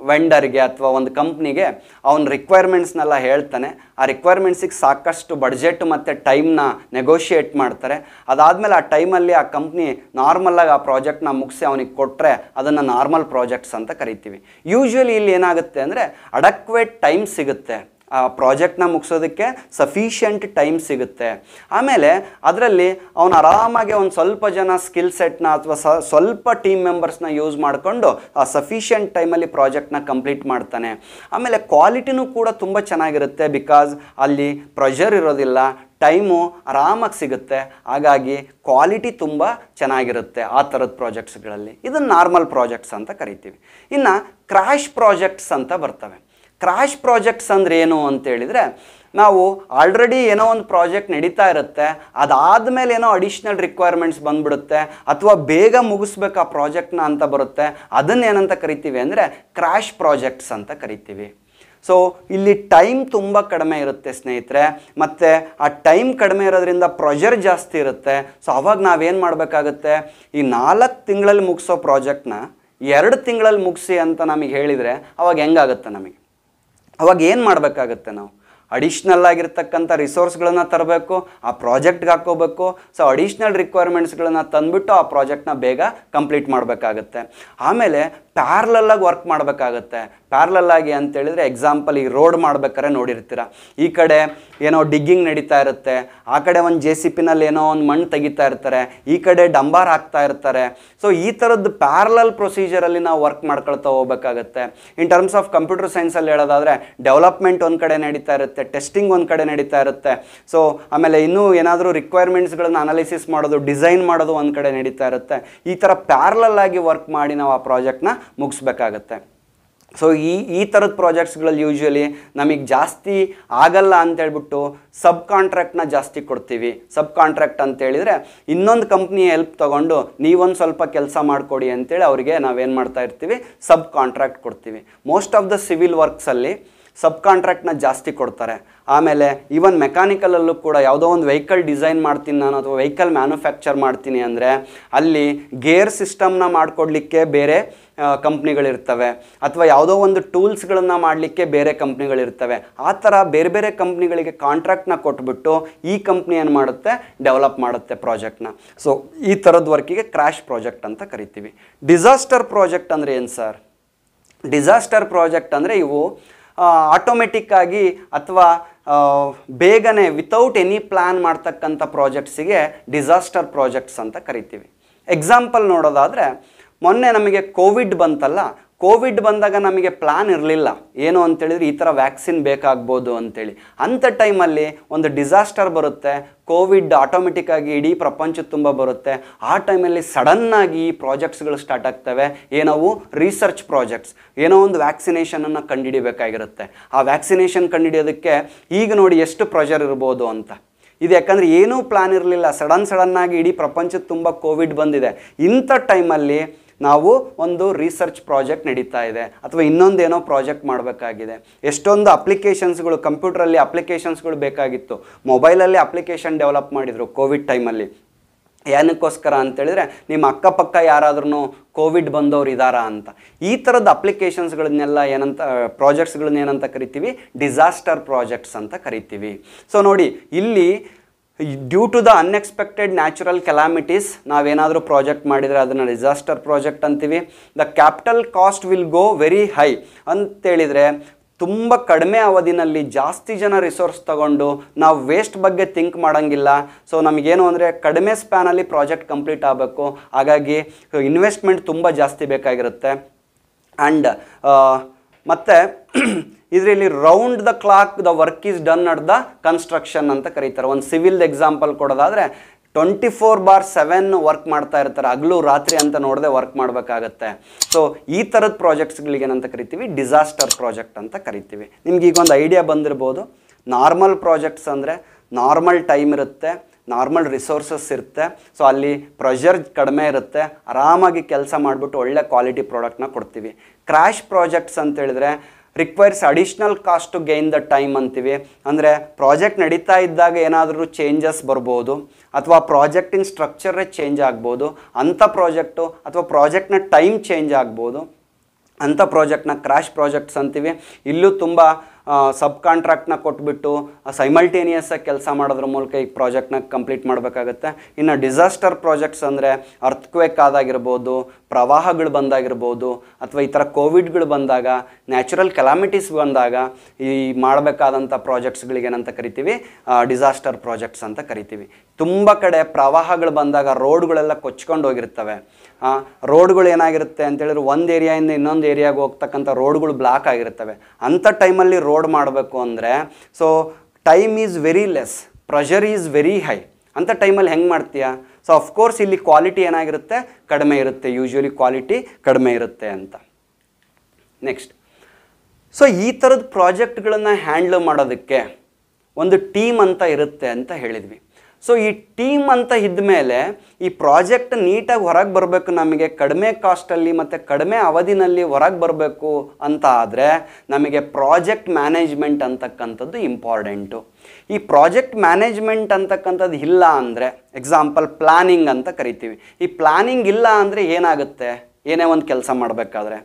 ವೆಂಡರ್ಗೆ ಅಥವಾ ಒಂದು ಕಂಪ್ನಿಗೆ ಅವನ ರಿಕ್ವೈರ್ಮೆಂಟ್ಸ್ನೆಲ್ಲ ಹೇಳ್ತಾನೆ ಆ ರಿಕ್ವೈರ್ಮೆಂಟ್ಸಿಗೆ ಸಾಕಷ್ಟು ಬಡ್ಜೆಟ್ ಮತ್ತು ಟೈಮ್ನ ನೆಗೋಷಿಯೇಟ್ ಮಾಡ್ತಾರೆ ಅದಾದಮೇಲೆ ಆ ಟೈಮಲ್ಲಿ ಆ ಕಂಪ್ನಿ ನಾರ್ಮಲಾಗಿ ಆ ಪ್ರಾಜೆಕ್ಟ್ನ ಮುಗಿಸಿ ಅವನಿಗೆ ಕೊಟ್ಟರೆ ಅದನ್ನು ನಾರ್ಮಲ್ ಪ್ರಾಜೆಕ್ಟ್ಸ್ ಅಂತ ಕರಿತೀವಿ ಯೂಶ್ವಲಿ ಇಲ್ಲಿ ಏನಾಗುತ್ತೆ ಅಂದರೆ ಅಡಕ್ವೇಟ್ ಟೈಮ್ ಸಿಗುತ್ತೆ ಆ ಪ್ರಾಜೆಕ್ಟ್ನ ಮುಗಿಸೋದಕ್ಕೆ ಸಫಿಷಿಯಂಟ್ ಟೈಮ್ ಸಿಗುತ್ತೆ ಆಮೇಲೆ ಅದರಲ್ಲಿ ಅವನು ಆರಾಮಾಗಿ ಒಂದು ಸ್ವಲ್ಪ ಜನ ಸ್ಕಿಲ್ ಸೆಟ್ನ ಅಥವಾ ಸ್ವಲ್ಪ ಟೀಮ್ ಮೆಂಬರ್ಸ್ನ ಯೂಸ್ ಮಾಡಿಕೊಂಡು ಆ ಸಫಿಷಿಯಂಟ್ ಟೈಮಲ್ಲಿ ಪ್ರಾಜೆಕ್ಟ್ನ ಕಂಪ್ಲೀಟ್ ಮಾಡ್ತಾನೆ ಆಮೇಲೆ ಕ್ವಾಲಿಟಿನೂ ಕೂಡ ತುಂಬ ಚೆನ್ನಾಗಿರುತ್ತೆ ಬಿಕಾಸ್ ಅಲ್ಲಿ ಪ್ರೆಷರ್ ಇರೋದಿಲ್ಲ ಟೈಮು ಆರಾಮಾಗಿ ಸಿಗುತ್ತೆ ಹಾಗಾಗಿ ಕ್ವಾಲಿಟಿ ತುಂಬ ಚೆನ್ನಾಗಿರುತ್ತೆ ಆ ಥರದ ಪ್ರಾಜೆಕ್ಟ್ಸ್ಗಳಲ್ಲಿ ಇದನ್ನು ನಾರ್ಮಲ್ ಪ್ರಾಜೆಕ್ಟ್ಸ್ ಅಂತ ಕರಿತೀವಿ ಇನ್ನು ಕ್ರ್ಯಾಶ್ ಪ್ರಾಜೆಕ್ಟ್ಸ್ ಅಂತ ಬರ್ತವೆ ಕ್ರಾಶ್ ಪ್ರಾಜೆಕ್ಟ್ಸ್ ಅಂದ್ರೆ ಏನು ಅಂತೇಳಿದರೆ ನಾವು ಆಲ್ರೆಡಿ ಏನೋ ಒಂದು ಪ್ರಾಜೆಕ್ಟ್ ನಡೀತಾ ಇರುತ್ತೆ ಅದಾದ ಮೇಲೆ ಏನೋ ಅಡಿಷ್ನಲ್ ರಿಕ್ವೈರ್ಮೆಂಟ್ಸ್ ಬಂದ್ಬಿಡುತ್ತೆ ಅಥವಾ ಬೇಗ ಮುಗಿಸ್ಬೇಕು ಆ ಪ್ರಾಜೆಕ್ಟ್ನ ಅಂತ ಬರುತ್ತೆ ಅದನ್ನೇನಂತ ಕರಿತೀವಿ ಅಂದರೆ ಕ್ರ್ಯಾಶ್ ಪ್ರಾಜೆಕ್ಟ್ಸ್ ಅಂತ ಕರಿತೀವಿ ಸೊ ಇಲ್ಲಿ ಟೈಮ್ ತುಂಬ ಕಡಿಮೆ ಇರುತ್ತೆ ಸ್ನೇಹಿತರೆ ಮತ್ತು ಆ ಟೈಮ್ ಕಡಿಮೆ ಇರೋದ್ರಿಂದ ಪ್ರೆಷರ್ ಜಾಸ್ತಿ ಇರುತ್ತೆ ಸೊ ಅವಾಗ ನಾವೇನು ಮಾಡಬೇಕಾಗುತ್ತೆ ಈ ನಾಲ್ಕು ತಿಂಗಳಲ್ಲಿ ಮುಗಿಸೋ ಪ್ರಾಜೆಕ್ಟ್ನ ಎರಡು ತಿಂಗಳಲ್ಲಿ ಮುಗಿಸಿ ಅಂತ ನಮಗೆ ಹೇಳಿದರೆ ಅವಾಗ ಹೆಂಗಾಗುತ್ತೆ ನಮಗೆ ಅವಾಗ ಏನು ಮಾಡಬೇಕಾಗತ್ತೆ ನಾವು ಅಡಿಷ್ನಲ್ ಆಗಿರ್ತಕ್ಕಂಥ ರಿಸೋರ್ಸ್ಗಳನ್ನು ತರಬೇಕು ಆ ಪ್ರಾಜೆಕ್ಟ್ಗೆ ಹಾಕೋಬೇಕು ಸೊ ಅಡಿಷ್ನಲ್ ರಿಕ್ವೈರ್ಮೆಂಟ್ಸ್ಗಳನ್ನು ತಂದುಬಿಟ್ಟು ಆ ಪ್ರಾಜೆಕ್ಟ್ನ ಬೇಗ ಕಂಪ್ಲೀಟ್ ಮಾಡಬೇಕಾಗತ್ತೆ ಆಮೇಲೆ ಪ್ಯಾರ್ಲಲ್ಲಾಗಿ ವರ್ಕ್ ಮಾಡಬೇಕಾಗತ್ತೆ ಪ್ಯಾರ್ಲಲ್ಲಾಗಿ ಅಂತೇಳಿದರೆ ಎಕ್ಸಾಂಪಲ್ ಈ ರೋಡ್ ಮಾಡ್ಬೇಕಾರೆ ನೋಡಿರ್ತೀರ ಈ ಕಡೆ ಏನೋ ಡಿಗ್ಗಿಂಗ್ ನಡೀತಾ ಇರುತ್ತೆ ಆ ಕಡೆ ಒಂದು ಜೆ ಸಿ ಪಿನಲ್ಲಿ ಏನೋ ಒಂದು ಮಣ್ಣು ತೆಗಿತಾ ಇರ್ತಾರೆ ಈ ಕಡೆ ಡಂಬಾರ್ ಹಾಕ್ತಾ ಇರ್ತಾರೆ ಸೊ ಈ ಥರದ್ದು ಪ್ಯಾರ್ಲಲ್ ಪ್ರೊಸೀಜರಲ್ಲಿ ನಾವು ವರ್ಕ್ ಮಾಡ್ಕೊಳ್ತಾ ಹೋಗ್ಬೇಕಾಗತ್ತೆ ಇನ್ ಟರ್ಮ್ಸ್ ಆಫ್ ಕಂಪ್ಯೂಟರ್ ಸೈನ್ಸಲ್ಲಿ ಹೇಳೋದಾದರೆ ಡೆವಲಪ್ಮೆಂಟ್ ಒಂದು ಕಡೆ ನಡೀತಾ ಇರುತ್ತೆ ಟೆಸ್ಟಿಂಗ್ ಒಂದು ಕಡೆ ನಡೀತಾ ಇರುತ್ತೆ ಸೊ ಆಮೇಲೆ ಇನ್ನೂ ಏನಾದರೂ ರಿಕ್ವೈರ್ಮೆಂಟ್ಸ್ಗಳನ್ನ ಅನಾಲಿಸಿಸ್ ಮಾಡೋದು ಡಿಸೈನ್ ಮಾಡೋದು ಒಂದು ಕಡೆ ನಡೀತಾ ಇರುತ್ತೆ ಈ ಥರ ಪ್ಯಾರ್ಲಲ್ ಆಗಿ ವರ್ಕ್ ಮಾಡಿ ನಾವು ಆ ಪ್ರಾಜೆಕ್ಟ್ನ ಮುಗಿಸ್ಬೇಕಾಗತ್ತೆ ಸೊ ಈ ಈ ಥರದ ಪ್ರಾಜೆಕ್ಟ್ಸ್ಗಳಲ್ಲಿ ಯೂಶ್ವಲಿ ನಮಗೆ ಜಾಸ್ತಿ ಆಗಲ್ಲ ಅಂತೇಳ್ಬಿಟ್ಟು ಸಬ್ ಕಾಂಟ್ರಾಕ್ಟ್ನ ಜಾಸ್ತಿ ಕೊಡ್ತೀವಿ ಸಬ್ ಕಾಂಟ್ರಾಕ್ಟ್ ಅಂತೇಳಿದರೆ ಇನ್ನೊಂದು ಕಂಪ್ನಿಯ ಹೆಲ್ಪ್ ತೊಗೊಂಡು ನೀವೊಂದು ಸ್ವಲ್ಪ ಕೆಲಸ ಮಾಡಿಕೊಡಿ ಅಂತೇಳಿ ಅವರಿಗೆ ನಾವೇನು ಮಾಡ್ತಾ ಇರ್ತೀವಿ ಸಬ್ ಕಾಂಟ್ರಾಕ್ಟ್ ಕೊಡ್ತೀವಿ ಮೋಸ್ಟ್ ಆಫ್ ದ ಸಿವಿಲ್ ವರ್ಕ್ಸಲ್ಲಿ ಸಬ್ ಕಾಂಟ್ರಾಕ್ಟ್ನ ಜಾಸ್ತಿ ಕೊಡ್ತಾರೆ ಆಮೇಲೆ ಈವನ್ ಮೆಕ್ಯಾನಿಕಲಲ್ಲೂ ಕೂಡ ಯಾವುದೋ ಒಂದು ವೆಹಿಕಲ್ ಡಿಸೈನ್ ಮಾಡ್ತೀನಿ ನಾನು ಅಥವಾ ವೆಹಿಕಲ್ ಮ್ಯಾನುಫ್ಯಾಕ್ಚರ್ ಮಾಡ್ತೀನಿ ಅಂದರೆ ಅಲ್ಲಿ ಗೇರ್ ಸಿಸ್ಟಮ್ನ ಮಾಡಿಕೊಡ್ಲಿಕ್ಕೆ ಬೇರೆ ಕಂಪ್ನಿಗಳಿರ್ತವೆ ಅಥವಾ ಯಾವುದೋ ಒಂದು ಟೂಲ್ಸ್ಗಳನ್ನು ಮಾಡಲಿಕ್ಕೆ ಬೇರೆ ಕಂಪ್ನಿಗಳಿರ್ತವೆ ಆ ಥರ ಬೇರೆ ಬೇರೆ ಕಂಪ್ನಿಗಳಿಗೆ ಕಾಂಟ್ರಾಕ್ಟ್ನ ಕೊಟ್ಬಿಟ್ಟು ಈ ಕಂಪ್ನಿ ಏನು ಮಾಡುತ್ತೆ ಡೆವಲಪ್ ಮಾಡುತ್ತೆ ಪ್ರಾಜೆಕ್ಟ್ನ ಸೊ ಈ ಥರದ ವರ್ಕಿಗೆ ಕ್ರ್ಯಾಶ್ ಪ್ರಾಜೆಕ್ಟ್ ಅಂತ ಕರಿತೀವಿ ಡಿಸಾಸ್ಟರ್ ಪ್ರಾಜೆಕ್ಟ್ ಅಂದರೆ ಏನು ಸರ್ ಡಿಸಾಸ್ಟರ್ ಪ್ರಾಜೆಕ್ಟ್ ಅಂದರೆ ಇವು ಆಟೋಮೆಟಿಕ್ಕಾಗಿ ಅಥವಾ ಬೇಗನೆ ವಿತೌಟ್ ಎನಿ ಪ್ಲ್ಯಾನ್ ಮಾಡ್ತಕ್ಕಂಥ ಪ್ರಾಜೆಕ್ಟ್ಸಿಗೆ ಡಿಸಾಸ್ಟರ್ ಪ್ರಾಜೆಕ್ಟ್ಸ್ ಅಂತ ಕರಿತೀವಿ ಎಕ್ಸಾಂಪಲ್ ನೋಡೋದಾದರೆ ಮೊನ್ನೆ ನಮಗೆ ಕೋವಿಡ್ ಬಂತಲ್ಲ ಕೋವಿಡ್ ಬಂದಾಗ ನಮಗೆ ಪ್ಲ್ಯಾನ್ ಇರಲಿಲ್ಲ ಏನು ಅಂತೇಳಿದರೆ ಈ ಥರ ವ್ಯಾಕ್ಸಿನ್ ಬೇಕಾಗ್ಬೋದು ಅಂತೇಳಿ ಅಂಥ ಟೈಮಲ್ಲಿ ಒಂದು ಡಿಸಾಸ್ಟರ್ ಬರುತ್ತೆ ಕೋವಿಡ್ ಆಟೋಮೆಟಿಕ್ಕಾಗಿ ಇಡೀ ಪ್ರಪಂಚ ತುಂಬ ಬರುತ್ತೆ ಆ ಟೈಮಲ್ಲಿ ಸಡನ್ನಾಗಿ ಈ ಪ್ರಾಜೆಕ್ಟ್ಸ್ಗಳು ಸ್ಟಾರ್ಟ್ ಆಗ್ತವೆ ಏನೋ ರಿಸರ್ಚ್ ಪ್ರಾಜೆಕ್ಟ್ಸ್ ಏನೋ ಒಂದು ವ್ಯಾಕ್ಸಿನೇಷನನ್ನು ಕಂಡುಹಿಡಿಬೇಕಾಗಿರುತ್ತೆ ಆ ವ್ಯಾಕ್ಸಿನೇಷನ್ ಕಂಡುಹಿಡಿಯೋದಕ್ಕೆ ಈಗ ನೋಡಿ ಎಷ್ಟು ಪ್ರೆಷರ್ ಇರ್ಬೋದು ಅಂತ ಇದು ಯಾಕಂದರೆ ಏನೂ ಪ್ಲ್ಯಾನ್ ಇರಲಿಲ್ಲ ಸಡನ್ ಸಡನ್ನಾಗಿ ಇಡೀ ಪ್ರಪಂಚ ತುಂಬ ಕೋವಿಡ್ ಬಂದಿದೆ ಇಂಥ ಟೈಮಲ್ಲಿ ನಾವು ಒಂದು ರಿಸರ್ಚ್ ಪ್ರಾಜೆಕ್ಟ್ ನಡೀತಾ ಇದೆ ಅಥವಾ ಇನ್ನೊಂದೇನೋ ಪ್ರಾಜೆಕ್ಟ್ ಮಾಡಬೇಕಾಗಿದೆ ಎಷ್ಟೊಂದು ಅಪ್ಲಿಕೇಶನ್ಸ್ಗಳು ಕಂಪ್ಯೂಟ್ರಲ್ಲಿ ಅಪ್ಲಿಕೇಶನ್ಸ್ಗಳು ಬೇಕಾಗಿತ್ತು ಮೊಬೈಲಲ್ಲಿ ಅಪ್ಲಿಕೇಶನ್ ಡೆವಲಪ್ ಮಾಡಿದರು ಕೋವಿಡ್ ಟೈಮಲ್ಲಿ ಏನಕ್ಕೋಸ್ಕರ ಅಂತೇಳಿದರೆ ನಿಮ್ಮ ಅಕ್ಕಪಕ್ಕ ಯಾರಾದ್ರೂ ಕೋವಿಡ್ ಬಂದವ್ರು ಇದ್ದಾರಾ ಅಂತ ಈ ಥರದ ಅಪ್ಲಿಕೇಶನ್ಸ್ಗಳನ್ನೆಲ್ಲ ಏನಂತ ಪ್ರಾಜೆಕ್ಟ್ಸ್ಗಳನ್ನ ಏನಂತ ಕರಿತೀವಿ ಡಿಸಾಸ್ಟರ್ ಪ್ರಾಜೆಕ್ಟ್ಸ್ ಅಂತ ಕರಿತೀವಿ ಸೊ ನೋಡಿ ಇಲ್ಲಿ due to the unexpected natural calamities ನಾವೇನಾದರೂ ಪ್ರಾಜೆಕ್ಟ್ ಮಾಡಿದರೆ ಅದನ್ನು ಡಿಸಾಸ್ಟರ್ ಪ್ರಾಜೆಕ್ಟ್ ಅಂತೀವಿ the capital cost will go very high ಅಂತೇಳಿದರೆ ತುಂಬ ಕಡಿಮೆ ಅವಧಿನಲ್ಲಿ ಜಾಸ್ತಿ ಜನ ರಿಸೋರ್ಸ್ ತಗೊಂಡು ನಾವು ವೇಸ್ಟ್ ಬಗ್ಗೆ ಥಿಂಕ್ ಮಾಡೋಂಗಿಲ್ಲ ಸೊ ನಮಗೇನು ಅಂದರೆ ಕಡಿಮೆ ಸ್ಪ್ಯಾನಲ್ಲಿ ಪ್ರಾಜೆಕ್ಟ್ ಕಂಪ್ಲೀಟ್ ಆಗಬೇಕು ಹಾಗಾಗಿ ಇನ್ವೆಸ್ಟ್ಮೆಂಟ್ ತುಂಬ ಜಾಸ್ತಿ ಬೇಕಾಗಿರುತ್ತೆ ಆ್ಯಂಡ್ ಮತ್ತು ಇದರಲ್ಲಿ round the clock the work is done at the construction ಅಂತ ಕರೀತಾರೆ ಒಂದು ಸಿವಿಲ್ ಎಕ್ಸಾಂಪಲ್ ಕೊಡೋದಾದರೆ twenty four bar seven work ಮಾಡ್ತಾ ಇರ್ತಾರೆ ಹಗಲು ರಾತ್ರಿ ಅಂತ ನೋಡದೆ ವರ್ಕ್ ಮಾಡಬೇಕಾಗತ್ತೆ ಸೊ ಈ ಥರದ ಪ್ರಾಜೆಕ್ಟ್ಸ್ಗಳಿಗೆ ಏನಂತ ಕರಿತೀವಿ ಡಿಸಾಸ್ಟರ್ ಪ್ರಾಜೆಕ್ಟ್ ಅಂತ ಕರಿತೀವಿ ನಿಮ್ಗೆ ಈಗ ಒಂದು ಐಡಿಯಾ ಬಂದಿರ್ಬೋದು ನಾರ್ಮಲ್ ಪ್ರಾಜೆಕ್ಟ್ಸ್ ಅಂದರೆ ನಾರ್ಮಲ್ ಟೈಮ್ ಇರುತ್ತೆ ನಾರ್ಮಲ್ ರಿಸೋರ್ಸಸ್ ಇರುತ್ತೆ ಸೊ ಅಲ್ಲಿ ಪ್ರೆಷರ್ ಕಡಿಮೆ ಇರುತ್ತೆ ಆರಾಮಾಗಿ ಕೆಲಸ ಮಾಡಿಬಿಟ್ಟು ಒಳ್ಳೆ ಕ್ವಾಲಿಟಿ ಪ್ರಾಡಕ್ಟ್ನ ಕೊಡ್ತೀವಿ ಕ್ರ್ಯಾಶ್ ಪ್ರಾಜೆಕ್ಟ್ಸ್ ಅಂತೇಳಿದ್ರೆ requires additional cost to gain the time ಅಂತೀವಿ ಅಂದರೆ ಪ್ರಾಜೆಕ್ಟ್ ನಡೀತಾ ಇದ್ದಾಗ ಏನಾದರೂ ಚೇಂಜಸ್ ಬರ್ಬೋದು ಅಥವಾ ಪ್ರಾಜೆಕ್ಟಿನ ಸ್ಟ್ರಕ್ಚರೇ ಚೇಂಜ್ ಆಗ್ಬೋದು ಅಂಥ ಪ್ರಾಜೆಕ್ಟು ಅಥವಾ ಪ್ರಾಜೆಕ್ಟ್ನ ಟೈಮ್ ಚೇಂಜ್ ಆಗ್ಬೋದು ಅಂಥ ಪ್ರಾಜೆಕ್ಟ್ನ ಕ್ರ್ಯಾಶ್ ಪ್ರಾಜೆಕ್ಟ್ಸ್ ಅಂತೀವಿ ಇಲ್ಲೂ ತುಂಬ ಸಬ್ ಕಾಂಟ್ರಾಕ್ಟ್ನ ಕೊಟ್ಬಿಟ್ಟು ಸೈಮಲ್ಟೇನಿಯಸ್ ಆಗಿ ಕೆಲಸ ಮಾಡೋದ್ರ ಮೂಲಕ ಈ ಪ್ರಾಜೆಕ್ಟ್ನ ಕಂಪ್ಲೀಟ್ ಮಾಡಬೇಕಾಗತ್ತೆ ಇನ್ನು ಡಿಸಾಸ್ಟರ್ ಪ್ರಾಜೆಕ್ಟ್ಸ್ ಅಂದರೆ ಅರ್ಥಕ್ವೇಕ್ ಆದಾಗಿರ್ಬೋದು ಪ್ರವಾಹಗಳು ಬಂದಾಗಿರ್ಬೋದು ಅಥವಾ ಈ ಥರ ಕೋವಿಡ್ಗಳು ಬಂದಾಗ ನ್ಯಾಚುರಲ್ ಕೆಲಾಮಿಟೀಸ್ ಬಂದಾಗ ಈ ಮಾಡಬೇಕಾದಂಥ ಪ್ರಾಜೆಕ್ಟ್ಸ್ಗಳಿಗೆ ಏನಂತ ಕರಿತೀವಿ ಡಿಸಾಸ್ಟರ್ ಪ್ರಾಜೆಕ್ಟ್ಸ್ ಅಂತ ಕರಿತೀವಿ ತುಂಬ ಕಡೆ ಪ್ರವಾಹಗಳು ಬಂದಾಗ ರೋಡ್ಗಳೆಲ್ಲ ಕೊಚ್ಕೊಂಡು ಹೋಗಿರ್ತವೆ ರೋಡ್ಗಳು ಏನಾಗಿರುತ್ತೆ ಅಂತೇಳಿದ್ರೆ ಒಂದು ಏರಿಯಾಯಿಂದ ಇನ್ನೊಂದು ಏರಿಯಾಗೆ ಹೋಗ್ತಕ್ಕಂಥ ರೋಡ್ಗಳು ಬ್ಲಾಕ್ ಆಗಿರ್ತವೆ ಅಂಥ ಟೈಮಲ್ಲಿ ರೋಡ್ ಮಾಡಬೇಕು ಅಂದರೆ so time is very less pressure is very high ಅಂಥ ಟೈಮಲ್ಲಿ ಹೆಂಗೆ ಮಾಡ್ತೀಯಾ ಸೊ ಅಫ್ಕೋರ್ಸ್ ಇಲ್ಲಿ ಕ್ವಾಲಿಟಿ ಏನಾಗಿರುತ್ತೆ ಕಡಿಮೆ ಇರುತ್ತೆ ಯೂಶ್ವಲಿ ಕ್ವಾಲಿಟಿ ಕಡಿಮೆ ಇರುತ್ತೆ ಅಂತ ನೆಕ್ಸ್ಟ್ ಸೊ ಈ ಥರದ ಪ್ರಾಜೆಕ್ಟ್ಗಳನ್ನು ಹ್ಯಾಂಡ್ಲ್ ಮಾಡೋದಕ್ಕೆ ಒಂದು ಟೀಮ್ ಅಂತ ಇರುತ್ತೆ ಅಂತ ಹೇಳಿದ್ವಿ ಸೊ ಈ ಟೀಮ್ ಅಂತ ಇದ್ದ ಮೇಲೆ ಈ ಪ್ರಾಜೆಕ್ಟ್ ನೀಟಾಗಿ ಹೊರಗೆ ಬರಬೇಕು ನಮಗೆ ಕಡಿಮೆ ಕಾಸ್ಟಲ್ಲಿ ಮತ್ತು ಕಡಿಮೆ ಅವಧಿನಲ್ಲಿ ಹೊರಗೆ ಬರಬೇಕು ಅಂತ ಆದರೆ ನಮಗೆ ಪ್ರಾಜೆಕ್ಟ್ ಮ್ಯಾನೇಜ್ಮೆಂಟ್ ಅಂತಕ್ಕಂಥದ್ದು ಇಂಪಾರ್ಟೆಂಟು ಈ ಪ್ರಾಜೆಕ್ಟ್ ಮ್ಯಾನೇಜ್ಮೆಂಟ್ ಅಂತಕ್ಕಂಥದ್ದು ಇಲ್ಲ ಅಂದರೆ ಎಕ್ಸಾಂಪಲ್ ಪ್ಲ್ಯಾನಿಂಗ್ ಅಂತ ಕರಿತೀವಿ ಈ ಪ್ಲ್ಯಾನಿಂಗ್ ಇಲ್ಲ ಅಂದರೆ ಏನಾಗುತ್ತೆ ಏನೇ ಒಂದು ಕೆಲಸ ಮಾಡಬೇಕಾದ್ರೆ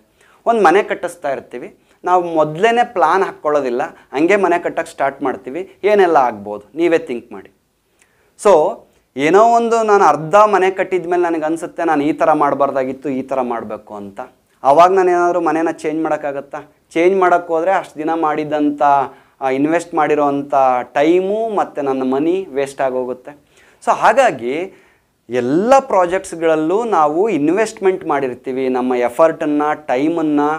ಒಂದು ಮನೆ ಕಟ್ಟಿಸ್ತಾ ಇರ್ತೀವಿ ನಾವು ಮೊದಲೇ ಪ್ಲ್ಯಾನ್ ಹಾಕ್ಕೊಳ್ಳೋದಿಲ್ಲ ಹಂಗೆ ಮನೆ ಕಟ್ಟಕ್ಕೆ ಸ್ಟಾರ್ಟ್ ಮಾಡ್ತೀವಿ ಏನೆಲ್ಲ ಆಗ್ಬೋದು ನೀವೇ ಥಿಂಕ್ ಮಾಡಿ ಸೊ ಏನೋ ಒಂದು ನಾನು ಅರ್ಧ ಮನೆ ಕಟ್ಟಿದ ಮೇಲೆ ನನಗೆ ಅನಿಸುತ್ತೆ ನಾನು ಈ ಥರ ಮಾಡಬಾರ್ದಾಗಿತ್ತು ಈ ಥರ ಮಾಡಬೇಕು ಅಂತ ಆವಾಗ ನಾನು ಏನಾದರೂ ಮನೇನ ಚೇಂಜ್ ಮಾಡೋಕ್ಕಾಗತ್ತಾ ಚೇಂಜ್ ಮಾಡೋಕ್ಕೆ ಹೋದರೆ ಅಷ್ಟು ದಿನ ಮಾಡಿದಂಥ ಇನ್ವೆಸ್ಟ್ ಮಾಡಿರೋವಂಥ ಟೈಮು ಮತ್ತು ನನ್ನ ಮನಿ ವೇಸ್ಟ್ ಆಗೋಗುತ್ತೆ ಸೊ ಹಾಗಾಗಿ ಎಲ್ಲ ಪ್ರಾಜೆಕ್ಟ್ಸ್ಗಳಲ್ಲೂ ನಾವು ಇನ್ವೆಸ್ಟ್ಮೆಂಟ್ ಮಾಡಿರ್ತೀವಿ ನಮ್ಮ ಎಫರ್ಟನ್ನು ಟೈಮನ್ನು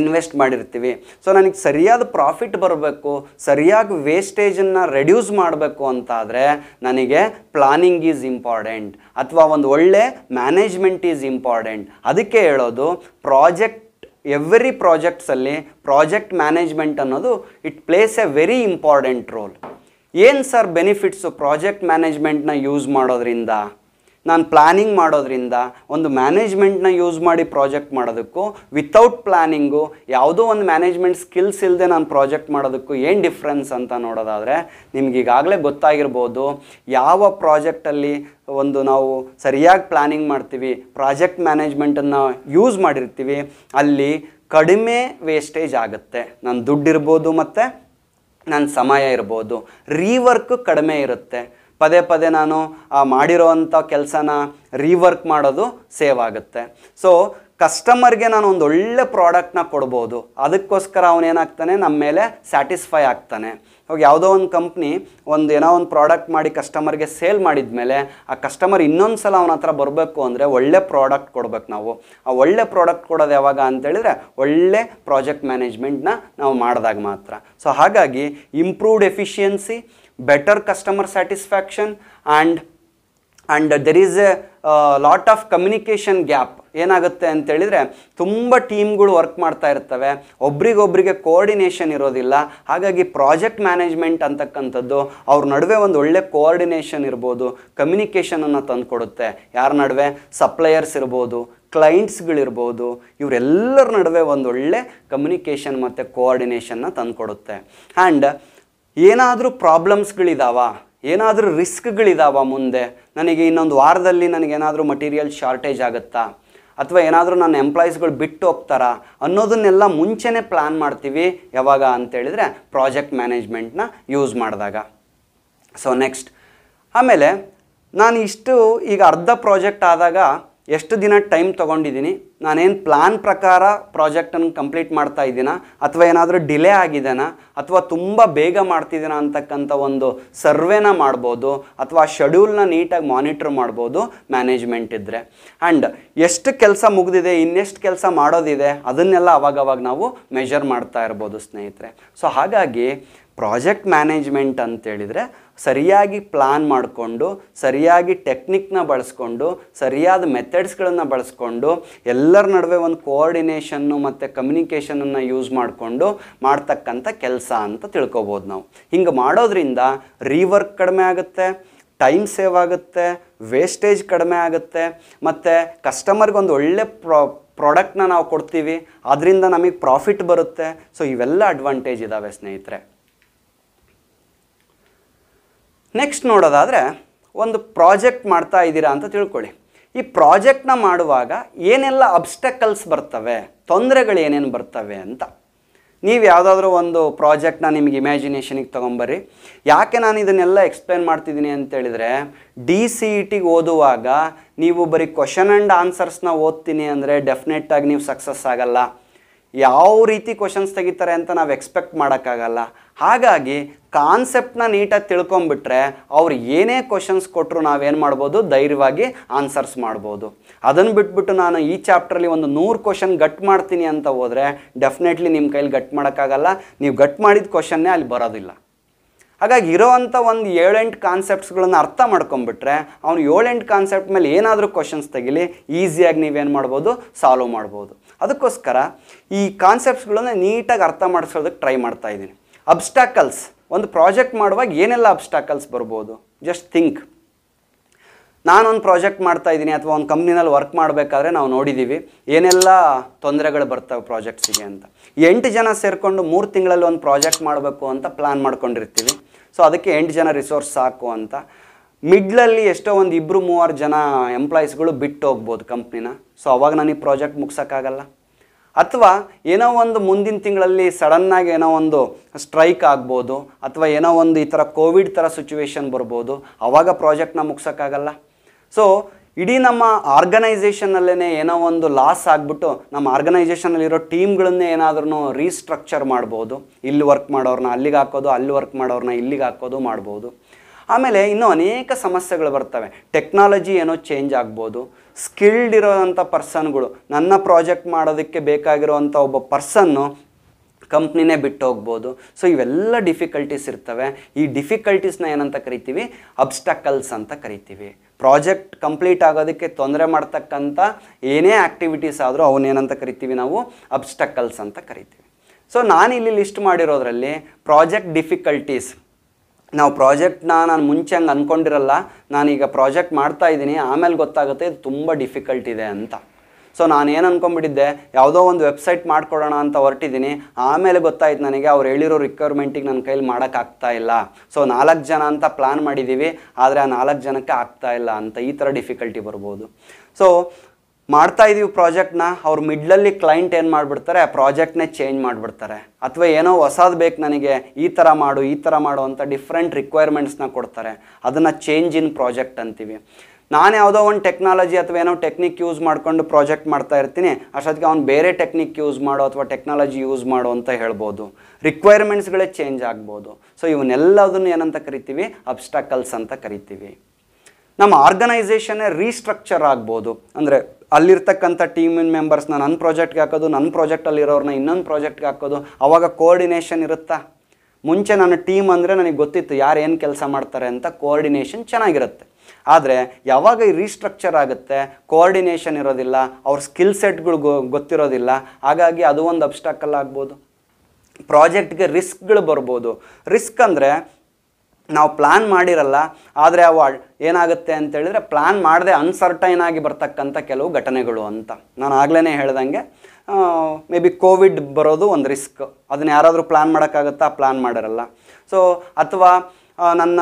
ಇನ್ವೆಸ್ಟ್ ಮಾಡಿರ್ತೀವಿ ಸೊ ನನಗೆ ಸರಿಯಾದ ಪ್ರಾಫಿಟ್ ಬರಬೇಕು ಸರಿಯಾಗಿ ವೇಸ್ಟೇಜನ್ನು ರೆಡ್ಯೂಸ್ ಮಾಡಬೇಕು ಅಂತಾದರೆ ನನಗೆ ಪ್ಲಾನಿಂಗ್ ಈಸ್ ಇಂಪಾರ್ಟೆಂಟ್ ಅಥವಾ ಒಂದು ಒಳ್ಳೆ ಮ್ಯಾನೇಜ್ಮೆಂಟ್ ಈಸ್ ಇಂಪಾರ್ಟೆಂಟ್ ಅದಕ್ಕೆ ಹೇಳೋದು ಪ್ರಾಜೆಕ್ಟ್ ಎವ್ರಿ ಪ್ರಾಜೆಕ್ಟ್ಸಲ್ಲಿ ಪ್ರಾಜೆಕ್ಟ್ ಮ್ಯಾನೇಜ್ಮೆಂಟ್ ಅನ್ನೋದು it plays a very important role ಏನು ಸರ್ ಬೆನಿಫಿಟ್ಸು ಪ್ರಾಜೆಕ್ಟ್ ಮ್ಯಾನೇಜ್ಮೆಂಟ್ನ ಯೂಸ್ ಮಾಡೋದ್ರಿಂದ ನಾನು ಪ್ಲ್ಯಾನಿಂಗ್ ಮಾಡೋದ್ರಿಂದ ಒಂದು ಮ್ಯಾನೇಜ್ಮೆಂಟ್ನ ಯೂಸ್ ಮಾಡಿ ಪ್ರಾಜೆಕ್ಟ್ ಮಾಡೋದಕ್ಕೂ ವಿತೌಟ್ ಪ್ಲ್ಯಾನಿಂಗು ಯಾವುದೋ ಒಂದು ಮ್ಯಾನೇಜ್ಮೆಂಟ್ ಸ್ಕಿಲ್ಸ್ ಇಲ್ಲದೆ ನಾನು ಪ್ರಾಜೆಕ್ಟ್ ಮಾಡೋದಕ್ಕೂ ಏನು ಡಿಫ್ರೆನ್ಸ್ ಅಂತ ನೋಡೋದಾದರೆ ನಿಮ್ಗೆ ಈಗಾಗಲೇ ಗೊತ್ತಾಗಿರ್ಬೋದು ಯಾವ ಪ್ರಾಜೆಕ್ಟಲ್ಲಿ ಒಂದು ನಾವು ಸರಿಯಾಗಿ ಪ್ಲ್ಯಾನಿಂಗ್ ಮಾಡ್ತೀವಿ ಪ್ರಾಜೆಕ್ಟ್ ಮ್ಯಾನೇಜ್ಮೆಂಟನ್ನು ಯೂಸ್ ಮಾಡಿರ್ತೀವಿ ಅಲ್ಲಿ ಕಡಿಮೆ ವೇಸ್ಟೇಜ್ ಆಗುತ್ತೆ ನನ್ನ ದುಡ್ಡಿರ್ಬೋದು ಮತ್ತು ನನ್ನ ಸಮಯ ಇರ್ಬೋದು ರೀವರ್ಕ್ ಕಡಿಮೆ ಇರುತ್ತೆ ಪದೇ ಪದೇ ನಾನು ಆ ಮಾಡಿರೋವಂಥ ಕೆಲಸನ ರೀವರ್ಕ್ ಮಾಡೋದು ಸೇವ್ ಆಗುತ್ತೆ ಸೊ ಕಸ್ಟಮರ್ಗೆ ನಾನು ಒಂದು ಒಳ್ಳೆ ಪ್ರಾಡಕ್ಟ್ನ ಕೊಡ್ಬೋದು ಅದಕ್ಕೋಸ್ಕರ ಅವನೇನಾಗ್ತಾನೆ ನಮ್ಮ ಮೇಲೆ ಸ್ಯಾಟಿಸ್ಫೈ ಆಗ್ತಾನೆ ಇವಾಗ ಯಾವುದೋ ಒಂದು ಕಂಪ್ನಿ ಒಂದು ಏನೋ ಒಂದು ಪ್ರಾಡಕ್ಟ್ ಮಾಡಿ ಕಸ್ಟಮರ್ಗೆ ಸೇಲ್ ಮಾಡಿದ ಮೇಲೆ ಆ ಕಸ್ಟಮರ್ ಇನ್ನೊಂದು ಸಲ ಅವನ ಹತ್ರ ಬರಬೇಕು ಅಂದರೆ ಒಳ್ಳೆ ಪ್ರಾಡಕ್ಟ್ ಕೊಡ್ಬೇಕು ನಾವು ಆ ಒಳ್ಳೆ ಪ್ರಾಡಕ್ಟ್ ಕೊಡೋದು ಯಾವಾಗ ಅಂತೇಳಿದರೆ ಒಳ್ಳೆ ಪ್ರಾಜೆಕ್ಟ್ ಮ್ಯಾನೇಜ್ಮೆಂಟ್ನ ನಾವು ಮಾಡಿದಾಗ ಮಾತ್ರ ಸೊ ಹಾಗಾಗಿ improved efficiency better customer satisfaction and and there is a lot of communication gap ಏನಾಗುತ್ತೆ ಅಂತೇಳಿದರೆ ತುಂಬ ಟೀಮ್ಗಳು ವರ್ಕ್ ಮಾಡ್ತಾ ಇರ್ತವೆ ಒಬ್ರಿಗೊಬ್ರಿಗೆ ಕೋಆರ್ಡಿನೇಷನ್ ಇರೋದಿಲ್ಲ ಹಾಗಾಗಿ ಪ್ರಾಜೆಕ್ಟ್ ಮ್ಯಾನೇಜ್ಮೆಂಟ್ ಅಂತಕ್ಕಂಥದ್ದು ಅವ್ರ ನಡುವೆ ಒಂದು ಒಳ್ಳೆ ಕೋಆರ್ಡಿನೇಷನ್ ಇರ್ಬೋದು ಕಮ್ಯುನಿಕೇಷನನ್ನು ತಂದುಕೊಡುತ್ತೆ ಯಾರ ನಡುವೆ ಸಪ್ಲೈಯರ್ಸ್ ಇರ್ಬೋದು ಕ್ಲೈಂಟ್ಸ್ಗಳಿರ್ಬೋದು ಇವರೆಲ್ಲರ ನಡುವೆ ಒಂದು ಒಳ್ಳೆ ಕಮ್ಯುನಿಕೇಷನ್ ಮತ್ತು ಕೋಆರ್ಡಿನೇಷನ್ನ ತಂದುಕೊಡುತ್ತೆ ಆ್ಯಂಡ್ ಏನಾದರೂ ಪ್ರಾಬ್ಲಮ್ಸ್ಗಳಿದಾವ ಏನಾದರೂ ರಿಸ್ಕ್ಗಳಿದಾವ ಮುಂದೆ ನನಗೆ ಇನ್ನೊಂದು ವಾರದಲ್ಲಿ ನನಗೇನಾದರೂ ಮಟೀರಿಯಲ್ ಶಾರ್ಟೇಜ್ ಆಗುತ್ತಾ ಅಥವಾ ಏನಾದರೂ ನನ್ನ ಎಂಪ್ಲಾಯೀಸ್ಗಳು ಬಿಟ್ಟು ಹೋಗ್ತಾರಾ ಅನ್ನೋದನ್ನೆಲ್ಲ ಮುಂಚೆನೇ ಪ್ಲ್ಯಾನ್ ಮಾಡ್ತೀವಿ ಯಾವಾಗ ಅಂತೇಳಿದರೆ ಪ್ರಾಜೆಕ್ಟ್ ಮ್ಯಾನೇಜ್ಮೆಂಟ್ನ ಯೂಸ್ ಮಾಡಿದಾಗ ಸೊ ನೆಕ್ಸ್ಟ್ ಆಮೇಲೆ ನಾನು ಇಷ್ಟು ಈಗ ಅರ್ಧ ಪ್ರಾಜೆಕ್ಟ್ ಆದಾಗ ಎಷ್ಟು ದಿನ ಟೈಮ್ ತೊಗೊಂಡಿದ್ದೀನಿ ನಾನೇನು ಪ್ಲಾನ್ ಪ್ರಕಾರ ಪ್ರಾಜೆಕ್ಟನ್ನು ಕಂಪ್ಲೀಟ್ ಮಾಡ್ತಾ ಇದ್ದೀನ ಅಥವಾ ಏನಾದರೂ ಡಿಲೇ ಆಗಿದ್ದಾನ ಅಥವಾ ತುಂಬ ಬೇಗ ಮಾಡ್ತಿದ್ದೀನ ಅಂತಕ್ಕಂಥ ಒಂದು ಸರ್ವೆನ ಮಾಡ್ಬೋದು ಅಥವಾ ಶೆಡ್ಯೂಲ್ನ ನೀಟಾಗಿ ಮಾನಿಟ್ರ್ ಮಾಡ್ಬೋದು ಮ್ಯಾನೇಜ್ಮೆಂಟ್ ಇದ್ದರೆ ಆ್ಯಂಡ್ ಎಷ್ಟು ಕೆಲಸ ಮುಗಿದಿದೆ ಇನ್ನೆಷ್ಟು ಕೆಲಸ ಮಾಡೋದಿದೆ ಅದನ್ನೆಲ್ಲ ಅವಾಗವಾಗ ನಾವು ಮೆಜರ್ ಮಾಡ್ತಾ ಇರ್ಬೋದು ಸ್ನೇಹಿತರೆ ಸೊ ಹಾಗಾಗಿ ಪ್ರಾಜೆಕ್ಟ್ ಮ್ಯಾನೇಜ್ಮೆಂಟ್ ಅಂತೇಳಿದರೆ ಸರಿಯಾಗಿ ಪ್ಲಾನ್ ಮಾಡಿಕೊಂಡು ಸರಿಯಾಗಿ ಟೆಕ್ನಿಕ್ನ ಬಳಸ್ಕೊಂಡು ಸರಿಯಾದ ಮೆಥಡ್ಸ್ಗಳನ್ನು ಬಳಸ್ಕೊಂಡು ಎಲ್ಲರ ನಡುವೆ ಒಂದು ಕೋಆರ್ಡಿನೇಷನ್ನು ಮತ್ತು ಕಮ್ಯುನಿಕೇಷನನ್ನು ಯೂಸ್ ಮಾಡಿಕೊಂಡು ಮಾಡ್ತಕ್ಕಂಥ ಕೆಲಸ ಅಂತ ತಿಳ್ಕೊಬೋದು ನಾವು ಹಿಂಗೆ ಮಾಡೋದ್ರಿಂದ ರೀವರ್ಕ್ ಕಡಿಮೆ ಆಗುತ್ತೆ ಟೈಮ್ ಸೇವ್ ಆಗುತ್ತೆ ವೇಸ್ಟೇಜ್ ಕಡಿಮೆ ಆಗುತ್ತೆ ಮತ್ತು ಒಂದು ಒಳ್ಳೆ ಪ್ರಾ ಪ್ರಾಡಕ್ಟ್ನ ನಾವು ಕೊಡ್ತೀವಿ ಅದರಿಂದ ನಮಗೆ ಪ್ರಾಫಿಟ್ ಬರುತ್ತೆ ಸೊ ಇವೆಲ್ಲ ಅಡ್ವಾಂಟೇಜ್ ಇದ್ದಾವೆ ಸ್ನೇಹಿತರೆ ನೆಕ್ಸ್ಟ್ ನೋಡೋದಾದರೆ ಒಂದು ಪ್ರಾಜೆಕ್ಟ್ ಮಾಡ್ತಾ ಇದ್ದೀರಾ ಅಂತ ತಿಳ್ಕೊಳ್ಳಿ ಈ ಪ್ರಾಜೆಕ್ಟ್ನ ಮಾಡುವಾಗ ಏನೆಲ್ಲ ಅಬ್ಸ್ಟಕಲ್ಸ್ ಬರ್ತವೆ ತೊಂದರೆಗಳು ಏನೇನು ಬರ್ತವೆ ಅಂತ ನೀವು ಯಾವುದಾದ್ರೂ ಒಂದು ಪ್ರಾಜೆಕ್ಟ್ನ ನಿಮಗೆ ಇಮ್ಯಾಜಿನೇಷನಿಗೆ ತೊಗೊಂಬರ್ರಿ ಯಾಕೆ ನಾನು ಇದನ್ನೆಲ್ಲ ಎಕ್ಸ್ಪ್ಲೇನ್ ಮಾಡ್ತಿದ್ದೀನಿ ಅಂತೇಳಿದರೆ ಡಿ ಸಿ ಇ e ಟಿಗೆ ಓದುವಾಗ ನೀವು ಬರೀ ಕ್ವಶನ್ ಆ್ಯಂಡ್ ಆನ್ಸರ್ಸ್ನ ಓದ್ತೀನಿ ಅಂದರೆ ಡೆಫಿನೆಟ್ಟಾಗಿ ನೀವು ಸಕ್ಸಸ್ ಆಗಲ್ಲ ಯಾವ ರೀತಿ ಕ್ವಶನ್ಸ್ ತೆಗಿತಾರೆ ಅಂತ ನಾವು ಎಕ್ಸ್ಪೆಕ್ಟ್ ಮಾಡೋಕ್ಕಾಗಲ್ಲ ಹಾಗಾಗಿ ಕಾನ್ಸೆಪ್ಟ್ನ ನೀಟಾಗಿ ತಿಳ್ಕೊಂಬಿಟ್ರೆ ಅವ್ರು ಏನೇ ಕ್ವಶನ್ಸ್ ಕೊಟ್ಟರು ನಾವೇನು ಮಾಡ್ಬೋದು ಧೈರ್ಯವಾಗಿ ಆನ್ಸರ್ಸ್ ಮಾಡ್ಬೋದು ಅದನ್ನು ಬಿಟ್ಬಿಟ್ಟು ನಾನು ಈ ಚಾಪ್ಟ್ರಲ್ಲಿ ಒಂದು ನೂರು ಕ್ವಶನ್ ಗಟ್ ಮಾಡ್ತೀನಿ ಅಂತ ಹೋದರೆ ಡೆಫಿನೆಟ್ಲಿ ನಿಮ್ಮ ಕೈಲಿ ಗಟ್ ಮಾಡೋಕ್ಕಾಗಲ್ಲ ನೀವು ಗಟ್ ಮಾಡಿದ ಕ್ವಶನ್ನೇ ಅಲ್ಲಿ ಬರೋದಿಲ್ಲ ಹಾಗಾಗಿ ಇರೋವಂಥ ಒಂದು ಏಳೆಂಟು ಕಾನ್ಸೆಪ್ಟ್ಸ್ಗಳನ್ನು ಅರ್ಥ ಮಾಡ್ಕೊಂಬಿಟ್ರೆ ಅವ್ನು ಏಳೆಂಟು ಕಾನ್ಸೆಪ್ಟ್ ಮೇಲೆ ಏನಾದರೂ ಕ್ವಶನ್ಸ್ ತೆಗಿಲಿ ಈಸಿಯಾಗಿ ನೀವೇನು ಮಾಡ್ಬೋದು ಸಾಲ್ವ್ ಮಾಡ್ಬೋದು ಅದಕ್ಕೋಸ್ಕರ ಈ ಕಾನ್ಸೆಪ್ಟ್ಸ್ಗಳನ್ನ ನೀಟಾಗಿ ಅರ್ಥ ಮಾಡಿಸೋದಕ್ಕೆ ಟ್ರೈ ಮಾಡ್ತಾ ಇದ್ದೀನಿ ಅಬ್ಸ್ಟಾಕಲ್ಸ್ ಒಂದು ಪ್ರಾಜೆಕ್ಟ್ ಮಾಡುವಾಗ ಏನೆಲ್ಲ ಅಬ್ಸ್ಟಾಕಲ್ಸ್ ಬರ್ಬೋದು ಜಸ್ಟ್ ಥಿಂಕ್ ನಾನೊಂದು ಪ್ರಾಜೆಕ್ಟ್ ಮಾಡ್ತಾ ಇದ್ದೀನಿ ಅಥವಾ ಒಂದು ಕಂಪ್ನಿನಲ್ಲಿ ವರ್ಕ್ ಮಾಡಬೇಕಾದ್ರೆ ನಾವು ನೋಡಿದ್ದೀವಿ ಏನೆಲ್ಲ ತೊಂದರೆಗಳು ಬರ್ತವೆ ಪ್ರಾಜೆಕ್ಟ್ಸಿಗೆ ಅಂತ ಎಂಟು ಜನ ಸೇರಿಕೊಂಡು ಮೂರು ತಿಂಗಳಲ್ಲಿ ಒಂದು ಪ್ರಾಜೆಕ್ಟ್ ಮಾಡಬೇಕು ಅಂತ ಪ್ಲ್ಯಾನ್ ಮಾಡ್ಕೊಂಡಿರ್ತೀವಿ ಸೊ ಅದಕ್ಕೆ ಎಂಟು ಜನ ರಿಸೋರ್ಸ್ ಸಾಕು ಅಂತ ಮಿಡ್ಲಲ್ಲಿ ಎಷ್ಟೋ ಒಂದು ಇಬ್ಬರು ಮೂವರು ಜನ ಎಂಪ್ಲಾಯೀಸ್ಗಳು ಬಿಟ್ಟು ಹೋಗ್ಬೋದು ಕಂಪ್ನಿನ ಸೊ ಅವಾಗ ನನಗೆ ಪ್ರಾಜೆಕ್ಟ್ ಮುಗ್ಸೋಕ್ಕಾಗಲ್ಲ ಅಥವಾ ಏನೋ ಒಂದು ಮುಂದಿನ ತಿಂಗಳಲ್ಲಿ ಸಡನ್ನಾಗಿ ಏನೋ ಒಂದು ಸ್ಟ್ರೈಕ್ ಆಗ್ಬೋದು ಅಥವಾ ಏನೋ ಒಂದು ಈ ಥರ ಕೋವಿಡ್ ಥರ ಸಿಚುವೇಶನ್ ಬರ್ಬೋದು ಆವಾಗ ಪ್ರಾಜೆಕ್ಟ್ನ ಮುಗ್ಸೋಕ್ಕಾಗಲ್ಲ ಸೊ ಇಡೀ ನಮ್ಮ ಆರ್ಗನೈಸೇಷನಲ್ಲೇ ಏನೋ ಒಂದು ಲಾಸ್ ಆಗಿಬಿಟ್ಟು ನಮ್ಮ ಆರ್ಗನೈಸೇಷನಲ್ಲಿರೋ ಟೀಮ್ಗಳನ್ನೇ ಏನಾದ್ರೂ ರೀಸ್ಟ್ರಕ್ಚರ್ ಮಾಡ್ಬೋದು ಇಲ್ಲಿ ವರ್ಕ್ ಮಾಡೋರನ್ನ ಅಲ್ಲಿಗೆ ಹಾಕೋದು ಅಲ್ಲಿ ವರ್ಕ್ ಮಾಡೋರನ್ನ ಇಲ್ಲಿಗೆ ಹಾಕೋದು ಮಾಡ್ಬೋದು ಆಮೇಲೆ ಇನ್ನೂ ಅನೇಕ ಸಮಸ್ಯೆಗಳು ಬರ್ತವೆ ಟೆಕ್ನಾಲಜಿ ಏನೋ ಚೇಂಜ್ ಆಗ್ಬೋದು ಸ್ಕಿಲ್ಡ್ ಇರೋವಂಥ ಪರ್ಸನ್ಗಳು ನನ್ನ ಪ್ರಾಜೆಕ್ಟ್ ಮಾಡೋದಕ್ಕೆ ಬೇಕಾಗಿರುವಂಥ ಒಬ್ಬ ಪರ್ಸನ್ನು ಕಂಪ್ನಿನೇ ಬಿಟ್ಟು ಹೋಗ್ಬೋದು ಸೊ ಇವೆಲ್ಲ ಡಿಫಿಕಲ್ಟೀಸ್ ಇರ್ತವೆ ಈ ಡಿಫಿಕಲ್ಟೀಸ್ನ ಏನಂತ ಕರಿತೀವಿ ಅಬ್ಸ್ಟಕಲ್ಸ್ ಅಂತ ಕರಿತೀವಿ ಪ್ರಾಜೆಕ್ಟ್ ಕಂಪ್ಲೀಟ್ ಆಗೋದಕ್ಕೆ ತೊಂದರೆ ಮಾಡ್ತಕ್ಕಂಥ ಏನೇ ಆ್ಯಕ್ಟಿವಿಟೀಸ್ ಆದರೂ ಅವನೇನಂತ ಕರಿತೀವಿ ನಾವು ಅಬ್ಸ್ಟಕಲ್ಸ್ ಅಂತ ಕರಿತೀವಿ ಸೊ ನಾನಿಲ್ಲಿ ಲಿಸ್ಟ್ ಮಾಡಿರೋದ್ರಲ್ಲಿ ಪ್ರಾಜೆಕ್ಟ್ ಡಿಫಿಕಲ್ಟೀಸ್ ನಾವು ಪ್ರಾಜೆಕ್ಟ್ನ ನಾನು ಮುಂಚೆ ಹಂಗೆ ಅಂದ್ಕೊಂಡಿರಲ್ಲ ನಾನೀಗ ಪ್ರಾಜೆಕ್ಟ್ ಮಾಡ್ತಾ ಇದ್ದೀನಿ ಆಮೇಲೆ ಗೊತ್ತಾಗುತ್ತೆ ಇದು ತುಂಬ ಡಿಫಿಕಲ್ಟ್ ಇದೆ ಅಂತ ಸೊ ನಾನು ಏನು ಅಂದ್ಕೊಂಡ್ಬಿಟ್ಟಿದ್ದೆ ಯಾವುದೋ ಒಂದು ವೆಬ್ಸೈಟ್ ಮಾಡ್ಕೊಡೋಣ ಅಂತ ಹೊರಟಿದ್ದೀನಿ ಆಮೇಲೆ ಗೊತ್ತಾಯ್ತು ನನಗೆ ಅವ್ರು ಹೇಳಿರೋ ರಿಕ್ವೈರ್ಮೆಂಟಿಗೆ ನನ್ನ ಕೈಲಿ ಮಾಡೋಕ್ಕಾಗ್ತಾ ಇಲ್ಲ ಸೊ ನಾಲ್ಕು ಜನ ಅಂತ ಪ್ಲ್ಯಾನ್ ಮಾಡಿದ್ದೀವಿ ಆದರೆ ಆ ನಾಲ್ಕು ಜನಕ್ಕೆ ಆಗ್ತಾ ಇಲ್ಲ ಅಂತ ಈ ಥರ ಡಿಫಿಕಲ್ಟಿ ಬರ್ಬೋದು ಸೊ ಮಾಡ್ತಾ ಇದೀವಿ ಪ್ರಾಜೆಕ್ಟ್ನ ಅವ್ರು ಮಿಡ್ಲಲ್ಲಿ ಕ್ಲೈಂಟ್ ಏನು ಮಾಡಿಬಿಡ್ತಾರೆ ಆ ಪ್ರಾಜೆಕ್ಟ್ನೇ ಚೇಂಜ್ ಮಾಡಿಬಿಡ್ತಾರೆ ಅಥವಾ ಏನೋ ಹೊಸದು ಬೇಕು ನನಗೆ ಈ ಥರ ಮಾಡು ಈ ಥರ ಮಾಡು ಅಂತ ಡಿಫ್ರೆಂಟ್ ರಿಕ್ವೈರ್ಮೆಂಟ್ಸ್ನ ಕೊಡ್ತಾರೆ ಅದನ್ನು ಚೇಂಜ್ ಇನ್ ಪ್ರಾಜೆಕ್ಟ್ ಅಂತೀವಿ ನಾನು ಯಾವುದೋ ಒಂದು ಟೆಕ್ನಾಲಜಿ ಅಥವಾ ಏನೋ ಟೆಕ್ನಿಕ್ ಯೂಸ್ ಮಾಡಿಕೊಂಡು ಪ್ರಾಜೆಕ್ಟ್ ಮಾಡ್ತಾ ಇರ್ತೀನಿ ಅಷ್ಟೊತ್ತಿಗೆ ಅವ್ನು ಬೇರೆ ಟೆಕ್ನಿಕ್ ಯೂಸ್ ಮಾಡೋ ಅಥವಾ ಟೆಕ್ನಾಲಜಿ ಯೂಸ್ ಮಾಡೋ ಅಂತ ಹೇಳ್ಬೋದು ರಿಕ್ವೈರ್ಮೆಂಟ್ಸ್ಗಳೇ ಚೇಂಜ್ ಆಗ್ಬೋದು ಸೊ ಇವನ್ನೆಲ್ಲದನ್ನು ಏನಂತ ಕರಿತೀವಿ ಅಬ್ಸ್ಟಕಲ್ಸ್ ಅಂತ ಕರಿತೀವಿ ನಮ್ಮ ಆರ್ಗನೈಸೇಷನ್ನೇ ರೀಸ್ಟ್ರಕ್ಚರ್ ಆಗ್ಬೋದು ಅಂದರೆ ಅಲ್ಲಿರ್ತಕ್ಕಂಥ ಟೀಮಿನ ಮೆಂಬರ್ಸ್ನ ನನ್ನ ಪ್ರಾಜೆಕ್ಟ್ಗೆ ಹಾಕೋದು ನನ್ನ ಪ್ರಾಜೆಕ್ಟಲ್ಲಿರೋರನ್ನ ಇನ್ನೊಂದು ಪ್ರಾಜೆಕ್ಟ್ಗೆ ಹಾಕೋದು ಆವಾಗ ಕೋಆರ್ಡಿನೇಷನ್ ಇರುತ್ತಾ ಮುಂಚೆ ನನ್ನ ಟೀಮ್ ಅಂದರೆ ನನಗೆ ಗೊತ್ತಿತ್ತು ಯಾರು ಏನು ಕೆಲಸ ಮಾಡ್ತಾರೆ ಅಂತ ಕೋಆರ್ಡಿನೇಷನ್ ಚೆನ್ನಾಗಿರುತ್ತೆ ಆದರೆ ಯಾವಾಗ ಈ ರೀಸ್ಟ್ರಕ್ಚರ್ ಆಗುತ್ತೆ ಕೋಆರ್ಡಿನೇಷನ್ ಇರೋದಿಲ್ಲ ಅವ್ರ ಸ್ಕಿಲ್ ಸೆಟ್ಗಳು ಗೊತ್ತಿರೋದಿಲ್ಲ ಹಾಗಾಗಿ ಅದು ಒಂದು ಅಬ್ಸ್ಟಾಕಲ್ ಆಗ್ಬೋದು ಪ್ರಾಜೆಕ್ಟ್ಗೆ ರಿಸ್ಕ್ಗಳು ಬರ್ಬೋದು ರಿಸ್ಕ್ ಅಂದರೆ ನಾವು ಪ್ಲ್ಯಾನ್ ಮಾಡಿರಲ್ಲ ಆದರೆ ಅವು ಏನಾಗುತ್ತೆ ಅಂತೇಳಿದರೆ ಪ್ಲ್ಯಾನ್ ಮಾಡದೆ ಅನ್ಸರ್ಟೈನ್ ಆಗಿ ಬರ್ತಕ್ಕಂಥ ಕೆಲವು ಘಟನೆಗಳು ಅಂತ ನಾನು ಆಗ್ಲೇ ಹೇಳ್ದಂಗೆ ಮೇ ಬಿ ಕೋವಿಡ್ ಬರೋದು ಒಂದು ರಿಸ್ಕ್ ಅದನ್ನ ಯಾರಾದರೂ ಪ್ಲ್ಯಾನ್ ಮಾಡೋಕ್ಕಾಗುತ್ತಾ ಪ್ಲ್ಯಾನ್ ಮಾಡಿರಲ್ಲ ಸೊ ಅಥವಾ ನನ್ನ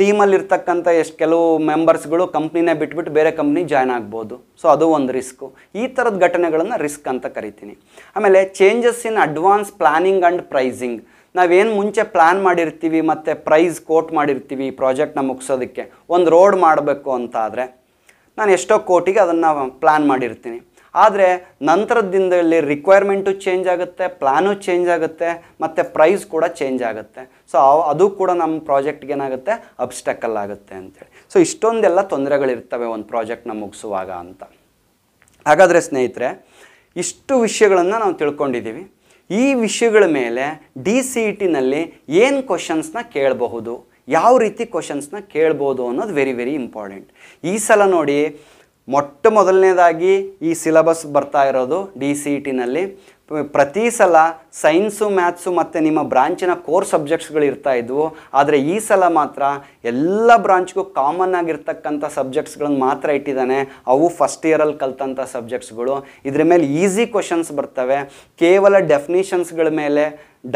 ಟೀಮಲ್ಲಿರ್ತಕ್ಕಂಥ ಎಷ್ಟು ಕೆಲವು ಮೆಂಬರ್ಸ್ಗಳು ಕಂಪ್ನಿನೇ ಬಿಟ್ಬಿಟ್ಟು ಬೇರೆ ಕಂಪ್ನಿ ಜಾಯ್ನ್ ಆಗ್ಬೋದು ಸೊ ಅದು ಒಂದು ರಿಸ್ಕು ಈ ಥರದ ಘಟನೆಗಳನ್ನು ರಿಸ್ಕ್ ಅಂತ ಕರಿತೀನಿ ಆಮೇಲೆ changes in advance planning and pricing ನಾವೇನು ಮುಂಚೆ ಪ್ಲ್ಯಾನ್ ಮಾಡಿರ್ತೀವಿ ಮತ್ತು ಪ್ರೈಸ್ ಕೋಟ್ ಮಾಡಿರ್ತೀವಿ ಈ ಪ್ರಾಜೆಕ್ಟ್ನ ಮುಗಿಸೋದಕ್ಕೆ ಒಂದು ರೋಡ್ ಮಾಡಬೇಕು ಅಂತ ಆದರೆ ನಾನು ಎಷ್ಟೋ ಕೋಟಿಗೆ ಅದನ್ನು ಪ್ಲ್ಯಾನ್ ಮಾಡಿರ್ತೀನಿ ಆದರೆ ದಿನದಲ್ಲಿ ರಿಕ್ವೈರ್ಮೆಂಟು ಚೇಂಜ್ ಆಗುತ್ತೆ ಪ್ಲ್ಯಾನು ಚೇಂಜ್ ಆಗುತ್ತೆ ಮತ್ತು ಪ್ರೈಸ್ ಕೂಡ ಚೇಂಜ್ ಆಗುತ್ತೆ ಸೊ ಅದು ಕೂಡ ನಮ್ಮ ಪ್ರಾಜೆಕ್ಟ್ಗೆ ಏನಾಗುತ್ತೆ ಅಬ್ಸ್ಟಕಲ್ ಆಗುತ್ತೆ ಅಂತೇಳಿ ಸೊ ಇಷ್ಟೊಂದೆಲ್ಲ ತೊಂದರೆಗಳಿರ್ತವೆ ಒಂದು ಪ್ರಾಜೆಕ್ಟ್ನ ಮುಗಿಸುವಾಗ ಅಂತ ಹಾಗಾದರೆ ಸ್ನೇಹಿತರೆ ಇಷ್ಟು ವಿಷಯಗಳನ್ನು ನಾವು ತಿಳ್ಕೊಂಡಿದ್ದೀವಿ ಈ ವಿಷಯಗಳ ಮೇಲೆ ಡಿ ಸಿ ಇ e ಟಿನಲ್ಲಿ ಏನು ಕ್ವಶನ್ಸ್ನ ಕೇಳಬಹುದು ಯಾವ ರೀತಿ ಕ್ವಶನ್ಸ್ನ ಕೇಳ್ಬೋದು ಅನ್ನೋದು ವೆರಿ ವೆರಿ ಇಂಪಾರ್ಟೆಂಟ್ ಈ ಸಲ ನೋಡಿ ಮೊಟ್ಟ ಮೊದಲನೇದಾಗಿ ಈ ಸಿಲೆಬಸ್ ಬರ್ತಾ ಇರೋದು ಡಿ ಸಿ ಇ e ಟಿನಲ್ಲಿ ಪ್ರತಿ ಸಲ ಸೈನ್ಸು ಮ್ಯಾಥ್ಸು ಮತ್ತು ನಿಮ್ಮ ಬ್ರಾಂಚಿನ ಕೋರ್ ಸಬ್ಜೆಕ್ಟ್ಸ್ಗಳು ಇರ್ತಾ ಇದ್ವು ಆದರೆ ಈ ಸಲ ಮಾತ್ರ ಎಲ್ಲ ಬ್ರಾಂಚ್ಗೂ ಕಾಮನ್ ಆಗಿರ್ತಕ್ಕಂಥ ಸಬ್ಜೆಕ್ಟ್ಸ್ಗಳನ್ನು ಮಾತ್ರ ಇಟ್ಟಿದ್ದಾನೆ ಅವು ಫಸ್ಟ್ ಇಯರಲ್ಲಿ ಕಲ್ತಂಥ ಸಬ್ಜೆಕ್ಟ್ಸ್ಗಳು ಇದ್ರ ಮೇಲೆ ಈಸಿ ಕ್ವಶನ್ಸ್ ಬರ್ತವೆ ಕೇವಲ ಡೆಫಿನಿಷನ್ಸ್ಗಳ ಮೇಲೆ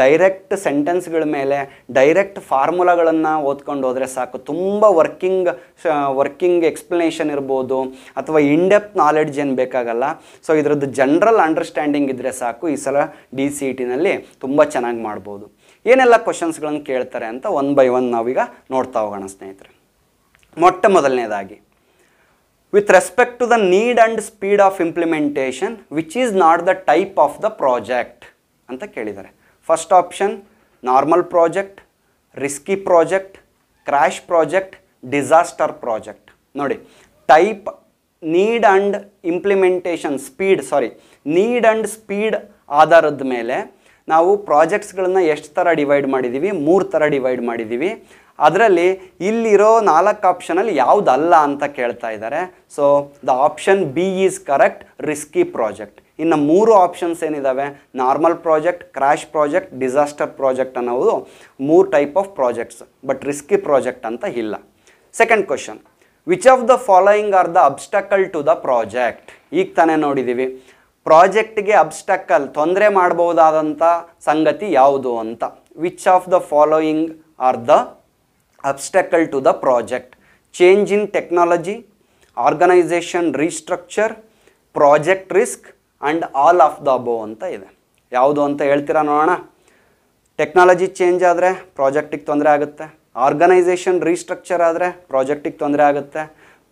ಡೈರೆಕ್ಟ್ ಸೆಂಟೆನ್ಸ್ಗಳ ಮೇಲೆ ಡೈರೆಕ್ಟ್ ಫಾರ್ಮುಲಾಗಳನ್ನು ಓದ್ಕೊಂಡು ಹೋದರೆ ಸಾಕು ತುಂಬ ವರ್ಕಿಂಗ್ ವರ್ಕಿಂಗ್ ಎಕ್ಸ್ಪ್ಲನೇಷನ್ ಇರ್ಬೋದು ಅಥವಾ ಇಂಡೆಪ್ ನಾಲೆಡ್ಜ್ ಏನು ಬೇಕಾಗಲ್ಲ ಸೊ ಇದರದ್ದು ಜನರಲ್ ಅಂಡರ್ಸ್ಟ್ಯಾಂಡಿಂಗ್ ಇದ್ದರೆ ಸಾಕು ಈ ಸಲ ಡಿ ಸಿ ಇ e ಟಿನಲ್ಲಿ ತುಂಬ ಚೆನ್ನಾಗಿ ಮಾಡ್ಬೋದು ಏನೆಲ್ಲ ಕ್ವಶನ್ಸ್ಗಳನ್ನು ಕೇಳ್ತಾರೆ ಅಂತ ಒನ್ ಬೈ ಒನ್ ನಾವೀಗ ನೋಡ್ತಾ ಹೋಗೋಣ ಸ್ನೇಹಿತರೆ ಮೊಟ್ಟ ಮೊದಲನೇದಾಗಿ with respect to the need and speed of implementation which is not the type of the project ಅಂತ ಕೇಳಿದ್ದಾರೆ first option normal project risky project crash project disaster project ನೋಡಿ type need and implementation speed sorry need and speed ಆಧಾರದ ಮೇಲೆ ನಾವು ಪ್ರಾಜೆಕ್ಟ್ಸ್ಗಳನ್ನ ಎಷ್ಟು ಥರ divide ಮಾಡಿದ್ದೀವಿ ಮೂರು ಥರ ಡಿವೈಡ್ ಮಾಡಿದ್ದೀವಿ ಅದರಲ್ಲಿ ಇಲ್ಲಿರೋ ನಾಲ್ಕು ಆಪ್ಷನಲ್ಲಿ ಯಾವುದಲ್ಲ ಅಂತ ಕೇಳ್ತಾ ಇದ್ದಾರೆ so the option B is correct risky project ಇನ್ನು ಮೂರು ಆಪ್ಷನ್ಸ್ ಏನಿದ್ದಾವೆ normal project crash project disaster project ಅನ್ನೋದು ಮೂರು type of projects but risky project ಅಂತ ಇಲ್ಲ second question which of the following are the obstacle to the project ಈಗ ತಾನೇ ನೋಡಿದ್ದೀವಿ ಪ್ರಾಜೆಕ್ಟ್ಗೆ ಅಬ್ಸ್ಟಕಲ್ ತೊಂದರೆ ಮಾಡಬಹುದಾದಂಥ ಸಂಗತಿ ಯಾವುದು ಅಂತ which of the following are the obstacle to the project change in technology organization restructure project risk and all of the above ಅಂತ ಇದೆ ಯಾವುದು ಅಂತ ಹೇಳ್ತೀರಾ ನೋಡೋಣ ಟೆಕ್ನಾಲಜಿ ಚೇಂಜ್ ಆದರೆ ಪ್ರಾಜೆಕ್ಟಿಗೆ ತೊಂದರೆ ಆಗುತ್ತೆ ಆರ್ಗನೈಸೇಷನ್ ರೀಸ್ಟ್ರಕ್ಚರ್ ಆದರೆ ಪ್ರಾಜೆಕ್ಟಿಗೆ ತೊಂದರೆ ಆಗುತ್ತೆ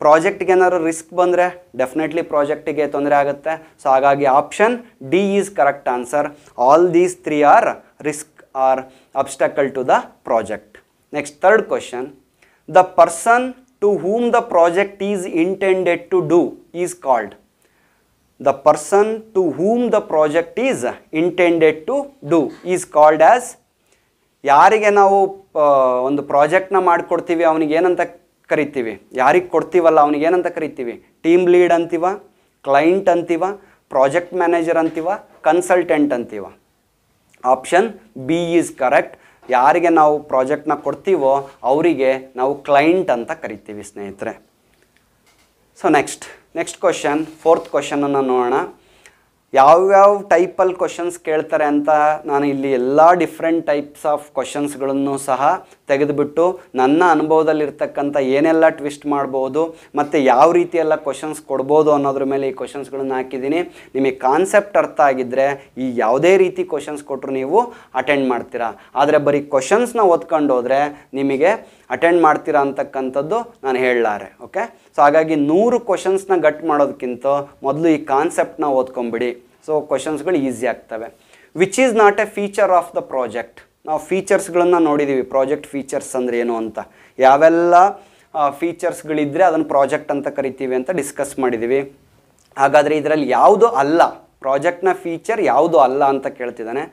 ಪ್ರಾಜೆಕ್ಟ್ಗೆ ಏನಾದ್ರು ರಿಸ್ಕ್ ಬಂದರೆ ಡೆಫಿನೆಟ್ಲಿ ಪ್ರಾಜೆಕ್ಟಿಗೆ ತೊಂದರೆ ಆಗುತ್ತೆ ಸೊ ಹಾಗಾಗಿ option D is correct answer all these three are risk or obstacle to the project next third question the person to whom the project is intended to do is called the person to whom the project is intended to do is called as ಯಾರಿಗೆ ನಾವು ಒಂದು ಪ್ರಾಜೆಕ್ಟ್ನ ಮಾಡಿಕೊಡ್ತೀವಿ ಅವನಿಗೆ ಏನಂತ ಕರಿತೀವಿ ಯಾರಿಗೆ ಕೊಡ್ತೀವಲ್ಲ ಅವ್ನಿಗೆ ಏನಂತ ಕರಿತೀವಿ ಟೀಮ್ ಲೀಡ್ ಅಂತೀವ ಕ್ಲೈಂಟ್ ಅಂತೀವ ಪ್ರಾಜೆಕ್ಟ್ ಮ್ಯಾನೇಜರ್ ಅಂತೀವ ಕನ್ಸಲ್ಟೆಂಟ್ ಅಂತೀವ ಆಪ್ಷನ್ ಬಿ ಈಸ್ ಕರೆಕ್ಟ್ ಯಾರಿಗೆ ನಾವು ಪ್ರಾಜೆಕ್ಟ್ನ ಕೊಡ್ತೀವೋ ಅವರಿಗೆ ನಾವು ಕ್ಲೈಂಟ್ ಅಂತ ಕರಿತೀವಿ ಸ್ನೇಹಿತರೆ so next next question fourth ಕ್ವಶನನ್ನು ನೋಡೋಣ ಯಾವ್ಯಾವ ಟೈಪಲ್ಲಿ ಕ್ವಶನ್ಸ್ ಕೇಳ್ತಾರೆ ಅಂತ ನಾನು ಇಲ್ಲಿ ಎಲ್ಲ ಡಿಫ್ರೆಂಟ್ ಟೈಪ್ಸ್ ಆಫ್ ಕ್ವಶನ್ಸ್ಗಳನ್ನು ಸಹ ತೆಗೆದುಬಿಟ್ಟು ನನ್ನ ಅನುಭವದಲ್ಲಿರ್ತಕ್ಕಂಥ ಏನೆಲ್ಲ ಟ್ವಿಸ್ಟ್ ಮಾಡ್ಬೋದು ಮತ್ತು ಯಾವ ರೀತಿಯೆಲ್ಲ ಕ್ವಶನ್ಸ್ ಕೊಡ್ಬೋದು ಅನ್ನೋದ್ರ ಮೇಲೆ ಈ ಕ್ವಶನ್ಸ್ಗಳನ್ನು ಹಾಕಿದ್ದೀನಿ ನಿಮಗೆ ಕಾನ್ಸೆಪ್ಟ್ ಅರ್ಥ ಆಗಿದ್ದರೆ ಈ ಯಾವುದೇ ರೀತಿ ಕ್ವಶನ್ಸ್ ಕೊಟ್ಟರು ನೀವು ಅಟೆಂಡ್ ಮಾಡ್ತೀರಾ ಆದರೆ ಬರೀ ಕ್ವಶನ್ಸ್ನ ಓದ್ಕೊಂಡು ಹೋದರೆ ನಿಮಗೆ ಅಟೆಂಡ್ ಮಾಡ್ತೀರಾ ಅಂತಕ್ಕಂಥದ್ದು ನಾನು ಹೇಳಲಾರೆ ಓಕೆ ಸೊ ಹಾಗಾಗಿ ನೂರು ಕ್ವಶನ್ಸ್ನ ಗಟ್ ಮಾಡೋದಕ್ಕಿಂತ ಮೊದಲು ಈ ಕಾನ್ಸೆಪ್ಟ್ನ ಓದ್ಕೊಂಬಿಡಿ ಸೊ ಕ್ವಶನ್ಸ್ಗಳು ಈಸಿ ಆಗ್ತವೆ which is not a feature of the project ನಾವು ಫೀಚರ್ಸ್ಗಳನ್ನು ನೋಡಿದ್ದೀವಿ ಪ್ರಾಜೆಕ್ಟ್ ಫೀಚರ್ಸ್ ಅಂದರೆ ಏನು ಅಂತ ಯಾವೆಲ್ಲ ಫೀಚರ್ಸ್ಗಳಿದ್ದರೆ ಅದನ್ನು ಪ್ರಾಜೆಕ್ಟ್ ಅಂತ ಕರಿತೀವಿ ಅಂತ ಡಿಸ್ಕಸ್ ಮಾಡಿದ್ದೀವಿ ಹಾಗಾದರೆ ಇದರಲ್ಲಿ ಯಾವುದು ಅಲ್ಲ ಪ್ರಾಜೆಕ್ಟ್ನ ಫೀಚರ್ ಯಾವುದು ಅಲ್ಲ ಅಂತ ಕೇಳ್ತಿದ್ದಾನೆ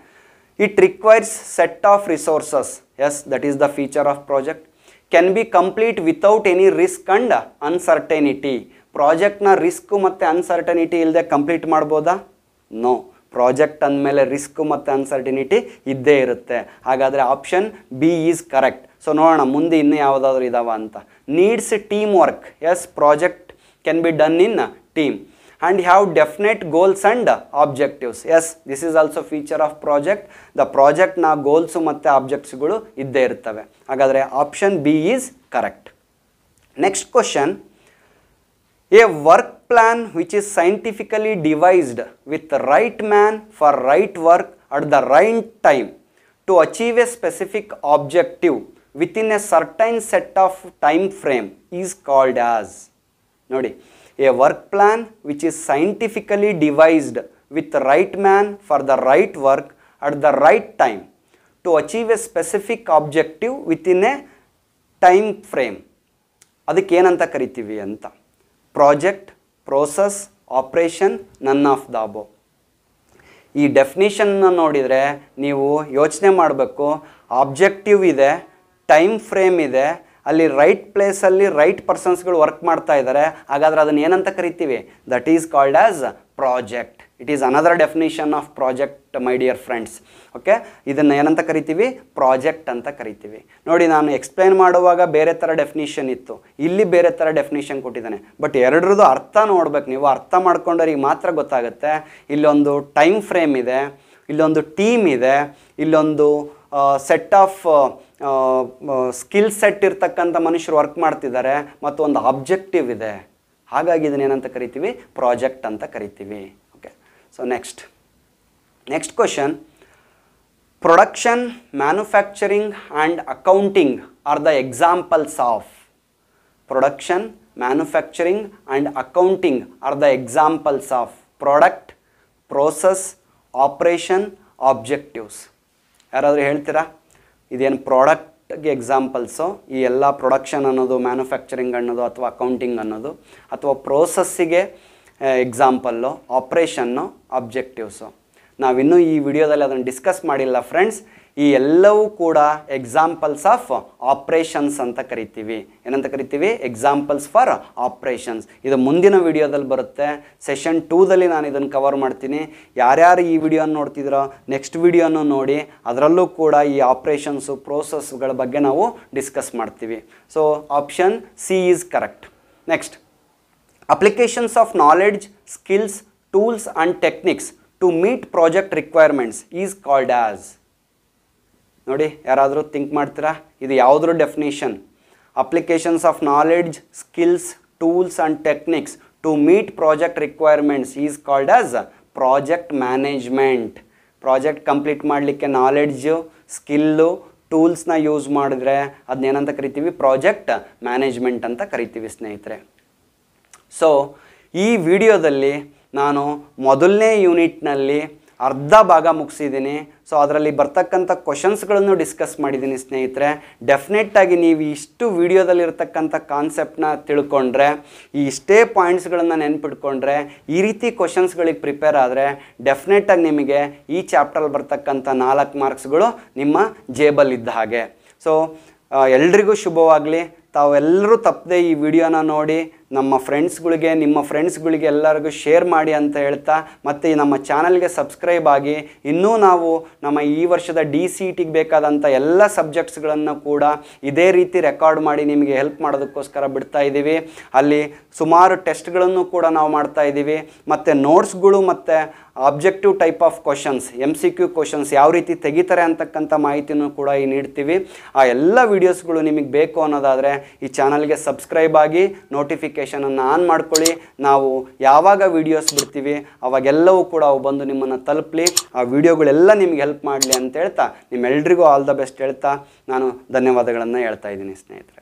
it requires set of resources as that is the feature of project can be complete without any risk and uncertainty ಪ್ರಾಜೆಕ್ಟ್ನ ರಿಸ್ಕು ಮತ್ತು ಅನ್ಸರ್ಟನಿಟಿ ಇಲ್ಲದೆ ಕಂಪ್ಲೀಟ್ ಮಾಡ್ಬೋದಾ ನೋ ಪ್ರಾಜೆಕ್ಟ್ ಅಂದಮೇಲೆ ರಿಸ್ಕು ಮತ್ತು ಅನ್ಸರ್ಟಿನಿಟಿ ಇದ್ದೇ ಇರುತ್ತೆ ಹಾಗಾದರೆ option B is correct so ನೋಡೋಣ ಮುಂದೆ ಇನ್ನು ಯಾವುದಾದ್ರೂ ಇದಾವ ಅಂತ needs team work as project can be done in team and have definite goals and objectives. Yes, this is also feature of project. The project na goals matte objects gulu idde irutave. Agadre option B is correct. Next question. A work plan which is scientifically devised with the right man for right work at the right time to achieve a specific objective within a certain set of time frame is called as. Nodi. A work plan which is scientifically devised with the right man for the right work at the right time to achieve a specific objective within a time frame. ಅದಕ್ಕೆ ಏನಂತ ಕರಿತೀವಿ ಅಂತ project process operation none of the above ಈ ಡೆಫಿನೇಷನ್ನ ನೋಡಿದರೆ ನೀವು ಯೋಚನೆ ಮಾಡಬೇಕು ಆಬ್ಜೆಕ್ಟಿವ್ ಇದೆ ಟೈಮ್ ಫ್ರೇಮ್ ಇದೆ ಅಲ್ಲಿ ರೈಟ್ ಪ್ಲೇಸಲ್ಲಿ ರೈಟ್ ಪರ್ಸನ್ಸ್ಗಳು ವರ್ಕ್ ಮಾಡ್ತಾ ಇದ್ದಾರೆ ಹಾಗಾದರೆ ಅದನ್ನು ಏನಂತ ಕರಿತೀವಿ that is called as project it is another definition of project my dear friends okay ಇದನ್ನು ಏನಂತ ಕರಿತೀವಿ ಪ್ರಾಜೆಕ್ಟ್ ಅಂತ ಕರಿತೀವಿ ನೋಡಿ ನಾನು ಎಕ್ಸ್ಪ್ಲೈನ್ ಮಾಡುವಾಗ ಬೇರೆ ಥರ ಡೆಫಿನಿಷನ್ ಇತ್ತು ಇಲ್ಲಿ ಬೇರೆ ಥರ ಡೆಫಿನಿಷನ್ ಕೊಟ್ಟಿದ್ದಾನೆ ಬಟ್ ಎರಡರದು ಅರ್ಥ ನೋಡ್ಬೇಕು ನೀವು ಅರ್ಥ ಮಾಡ್ಕೊಂಡವ್ರಿಗೆ ಮಾತ್ರ ಗೊತ್ತಾಗುತ್ತೆ ಇಲ್ಲೊಂದು ಟೈಮ್ ಫ್ರೇಮ್ ಇದೆ ಇಲ್ಲೊಂದು ಟೀಮ್ ಇದೆ ಇಲ್ಲೊಂದು ಸೆಟ್ ಆಫ್ ಸ್ಕಿಲ್ ಸೆಟ್ ಇರ್ತಕ್ಕಂಥ ಮನುಷ್ಯರು ವರ್ಕ್ ಮಾಡ್ತಿದ್ದಾರೆ ಮತ್ತು ಒಂದು ಆಬ್ಜೆಕ್ಟಿವ್ ಇದೆ ಹಾಗಾಗಿ ಇದನ್ನೇನಂತ ಕರಿತೀವಿ ಪ್ರಾಜೆಕ್ಟ್ ಅಂತ ಕರಿತೀವಿ okay so next next question production manufacturing and accounting are the examples of production manufacturing and accounting are the examples of product process operation objectives ಯಾರಾದರೂ ಹೇಳ್ತೀರಾ ಇದೇನು ಪ್ರಾಡಕ್ಟ್ಗೆ ಎಕ್ಸಾಂಪಲ್ಸು ಈ ಎಲ್ಲ ಪ್ರೊಡಕ್ಷನ್ ಅನ್ನೋದು ಮ್ಯಾನುಫ್ಯಾಕ್ಚರಿಂಗ್ ಅನ್ನೋದು ಅಥವಾ ಅಕೌಂಟಿಂಗ್ ಅನ್ನೋದು ಅಥವಾ ಪ್ರೋಸೆಸ್ಸಿಗೆ ಎಕ್ಸಾಂಪಲ್ಲು ಆಪ್ರೇಷನ್ನು ಅಬ್ಜೆಕ್ಟಿವ್ಸು ನಾವಿನ್ನೂ ಈ ವಿಡಿಯೋದಲ್ಲಿ ಅದನ್ನು ಡಿಸ್ಕಸ್ ಮಾಡಿಲ್ಲ ಫ್ರೆಂಡ್ಸ್ ಈ ಎಲ್ಲವೂ ಕೂಡ ಎಕ್ಸಾಂಪಲ್ಸ್ ಆಫ್ ಆಪ್ರೇಷನ್ಸ್ ಅಂತ ಕರಿತೀವಿ ಏನಂತ ಕರಿತೀವಿ ಎಕ್ಸಾಂಪಲ್ಸ್ ಫಾರ್ ಆಪ್ರೇಷನ್ಸ್ ಇದು ಮುಂದಿನ ವಿಡಿಯೋದಲ್ಲಿ ಬರುತ್ತೆ ಸೆಷನ್ ಟೂದಲ್ಲಿ ನಾನು ಇದನ್ನು ಕವರ್ ಮಾಡ್ತೀನಿ ಯಾರ್ಯಾರು ಈ ವಿಡಿಯೋನ ನೋಡ್ತಿದ್ರೋ ನೆಕ್ಸ್ಟ್ ವಿಡಿಯೋನೂ ನೋಡಿ ಅದರಲ್ಲೂ ಕೂಡ ಈ ಆಪ್ರೇಷನ್ಸು ಪ್ರೋಸೆಸ್ಗಳ ಬಗ್ಗೆ ನಾವು ಡಿಸ್ಕಸ್ ಮಾಡ್ತೀವಿ so option C is correct next applications of knowledge skills tools and techniques to meet project requirements is called as ನೋಡಿ ಯಾರಾದರೂ ಥಿಂಕ್ ಮಾಡ್ತೀರಾ ಇದು ಯಾವುದ್ರ definition applications of knowledge skills tools and techniques to meet project requirements is called as project management project complete ಮಾಡಲಿಕ್ಕೆ knowledge skill ಟೂಲ್ಸ್ನ use ಮಾಡಿದ್ರೆ ಅದನ್ನೇನಂತ ಕರಿತೀವಿ ಪ್ರಾಜೆಕ್ಟ್ ಮ್ಯಾನೇಜ್ಮೆಂಟ್ ಅಂತ ಕರಿತೀವಿ ಸ್ನೇಹಿತರೆ ಸೊ ಈ ವಿಡಿಯೋದಲ್ಲಿ ನಾನು ಮೊದಲನೇ ಯೂನಿಟ್ನಲ್ಲಿ ಅರ್ಧ ಭಾಗ ಮುಗಿಸಿದ್ದೀನಿ ಸೊ ಅದರಲ್ಲಿ ಬರ್ತಕ್ಕಂಥ ಕ್ವಶನ್ಸ್ಗಳನ್ನು ಡಿಸ್ಕಸ್ ಮಾಡಿದ್ದೀನಿ ಸ್ನೇಹಿತರೆ ಡೆಫಿನೆಟ್ಟಾಗಿ ನೀವು ಇಷ್ಟು ವೀಡಿಯೋದಲ್ಲಿರ್ತಕ್ಕಂಥ ಕಾನ್ಸೆಪ್ಟನ್ನ ತಿಳ್ಕೊಂಡ್ರೆ ಈ ಇಷ್ಟೇ ಪಾಯಿಂಟ್ಸ್ಗಳನ್ನು ನೆನ್ಪಿಟ್ಕೊಂಡ್ರೆ ಈ ರೀತಿ ಕ್ವಶನ್ಸ್ಗಳಿಗೆ ಪ್ರಿಪೇರ್ ಆದರೆ ಡೆಫಿನೆಟ್ಟಾಗಿ ನಿಮಗೆ ಈ ಚಾಪ್ಟ್ರಲ್ಲಿ ಬರ್ತಕ್ಕಂಥ ನಾಲ್ಕು ಮಾರ್ಕ್ಸ್ಗಳು ನಿಮ್ಮ ಜೇಬಲ್ಲಿದ್ದ ಹಾಗೆ ಸೊ ಎಲ್ರಿಗೂ ಶುಭವಾಗಲಿ ತಾವೆಲ್ಲರೂ ತಪ್ಪದೆ ಈ ವಿಡಿಯೋನ ನೋಡಿ ನಮ್ಮ ಫ್ರೆಂಡ್ಸ್ಗಳಿಗೆ ನಿಮ್ಮ ಫ್ರೆಂಡ್ಸ್ಗಳಿಗೆ ಎಲ್ಲರಿಗೂ ಶೇರ್ ಮಾಡಿ ಅಂತ ಹೇಳ್ತಾ ಮತ್ತು ನಮ್ಮ ಚಾನಲ್ಗೆ ಸಬ್ಸ್ಕ್ರೈಬ್ ಆಗಿ ಇನ್ನೂ ನಾವು ನಮ್ಮ ಈ ವರ್ಷದ ಡಿ ಸಿ ಟಿಗೆ e ಬೇಕಾದಂಥ ಎಲ್ಲ ಸಬ್ಜೆಕ್ಟ್ಸ್ಗಳನ್ನು ಕೂಡ ಇದೇ ರೀತಿ ರೆಕಾರ್ಡ್ ಮಾಡಿ ನಿಮಗೆ ಹೆಲ್ಪ್ ಮಾಡೋದಕ್ಕೋಸ್ಕರ ಬಿಡ್ತಾ ಇದ್ದೀವಿ ಅಲ್ಲಿ ಸುಮಾರು ಟೆಸ್ಟ್ಗಳನ್ನು ಕೂಡ ನಾವು ಮಾಡ್ತಾ ಇದ್ದೀವಿ ಮತ್ತು ನೋಟ್ಸ್ಗಳು ಮತ್ತು objective type of questions M C Q questions ಯಾವ ರೀತಿ ತೆಗಿತಾರೆ ಅಂತಕ್ಕಂಥ ಮಾಹಿತಿನೂ ಕೂಡ ಈ ನೀಡ್ತೀವಿ ಆ ಎಲ್ಲ ವೀಡಿಯೋಸ್ಗಳು ನಿಮಗೆ ಬೇಕು ಅನ್ನೋದಾದರೆ ಈ ಚಾನಲ್ಗೆ ಸಬ್ಸ್ಕ್ರೈಬ್ ಆಗಿ ನೋಟಿಫಿಕೇಷನ್ ನೋಟಿಫಿಕೇಷನನ್ನು ಆನ್ ಮಾಡ್ಕೊಳ್ಳಿ ನಾವು ಯಾವಾಗ ವೀಡಿಯೋಸ್ ಬಿಡ್ತೀವಿ ಅವಾಗೆಲ್ಲವೂ ಕೂಡ ಅವು ಬಂದು ನಿಮ್ಮನ್ನು ತಲುಪಲಿ ಆ ವಿಡಿಯೋಗಳೆಲ್ಲ ನಿಮ್ಗೆ ಹೆಲ್ಪ್ ಮಾಡಲಿ ಅಂತ ಹೇಳ್ತಾ ನಿಮ್ಮೆಲ್ರಿಗೂ ಆಲ್ ದ ಬೆಸ್ಟ್ ಹೇಳ್ತಾ ನಾನು ಧನ್ಯವಾದಗಳನ್ನು ಹೇಳ್ತಾ ಇದ್ದೀನಿ ಸ್ನೇಹಿತರೆ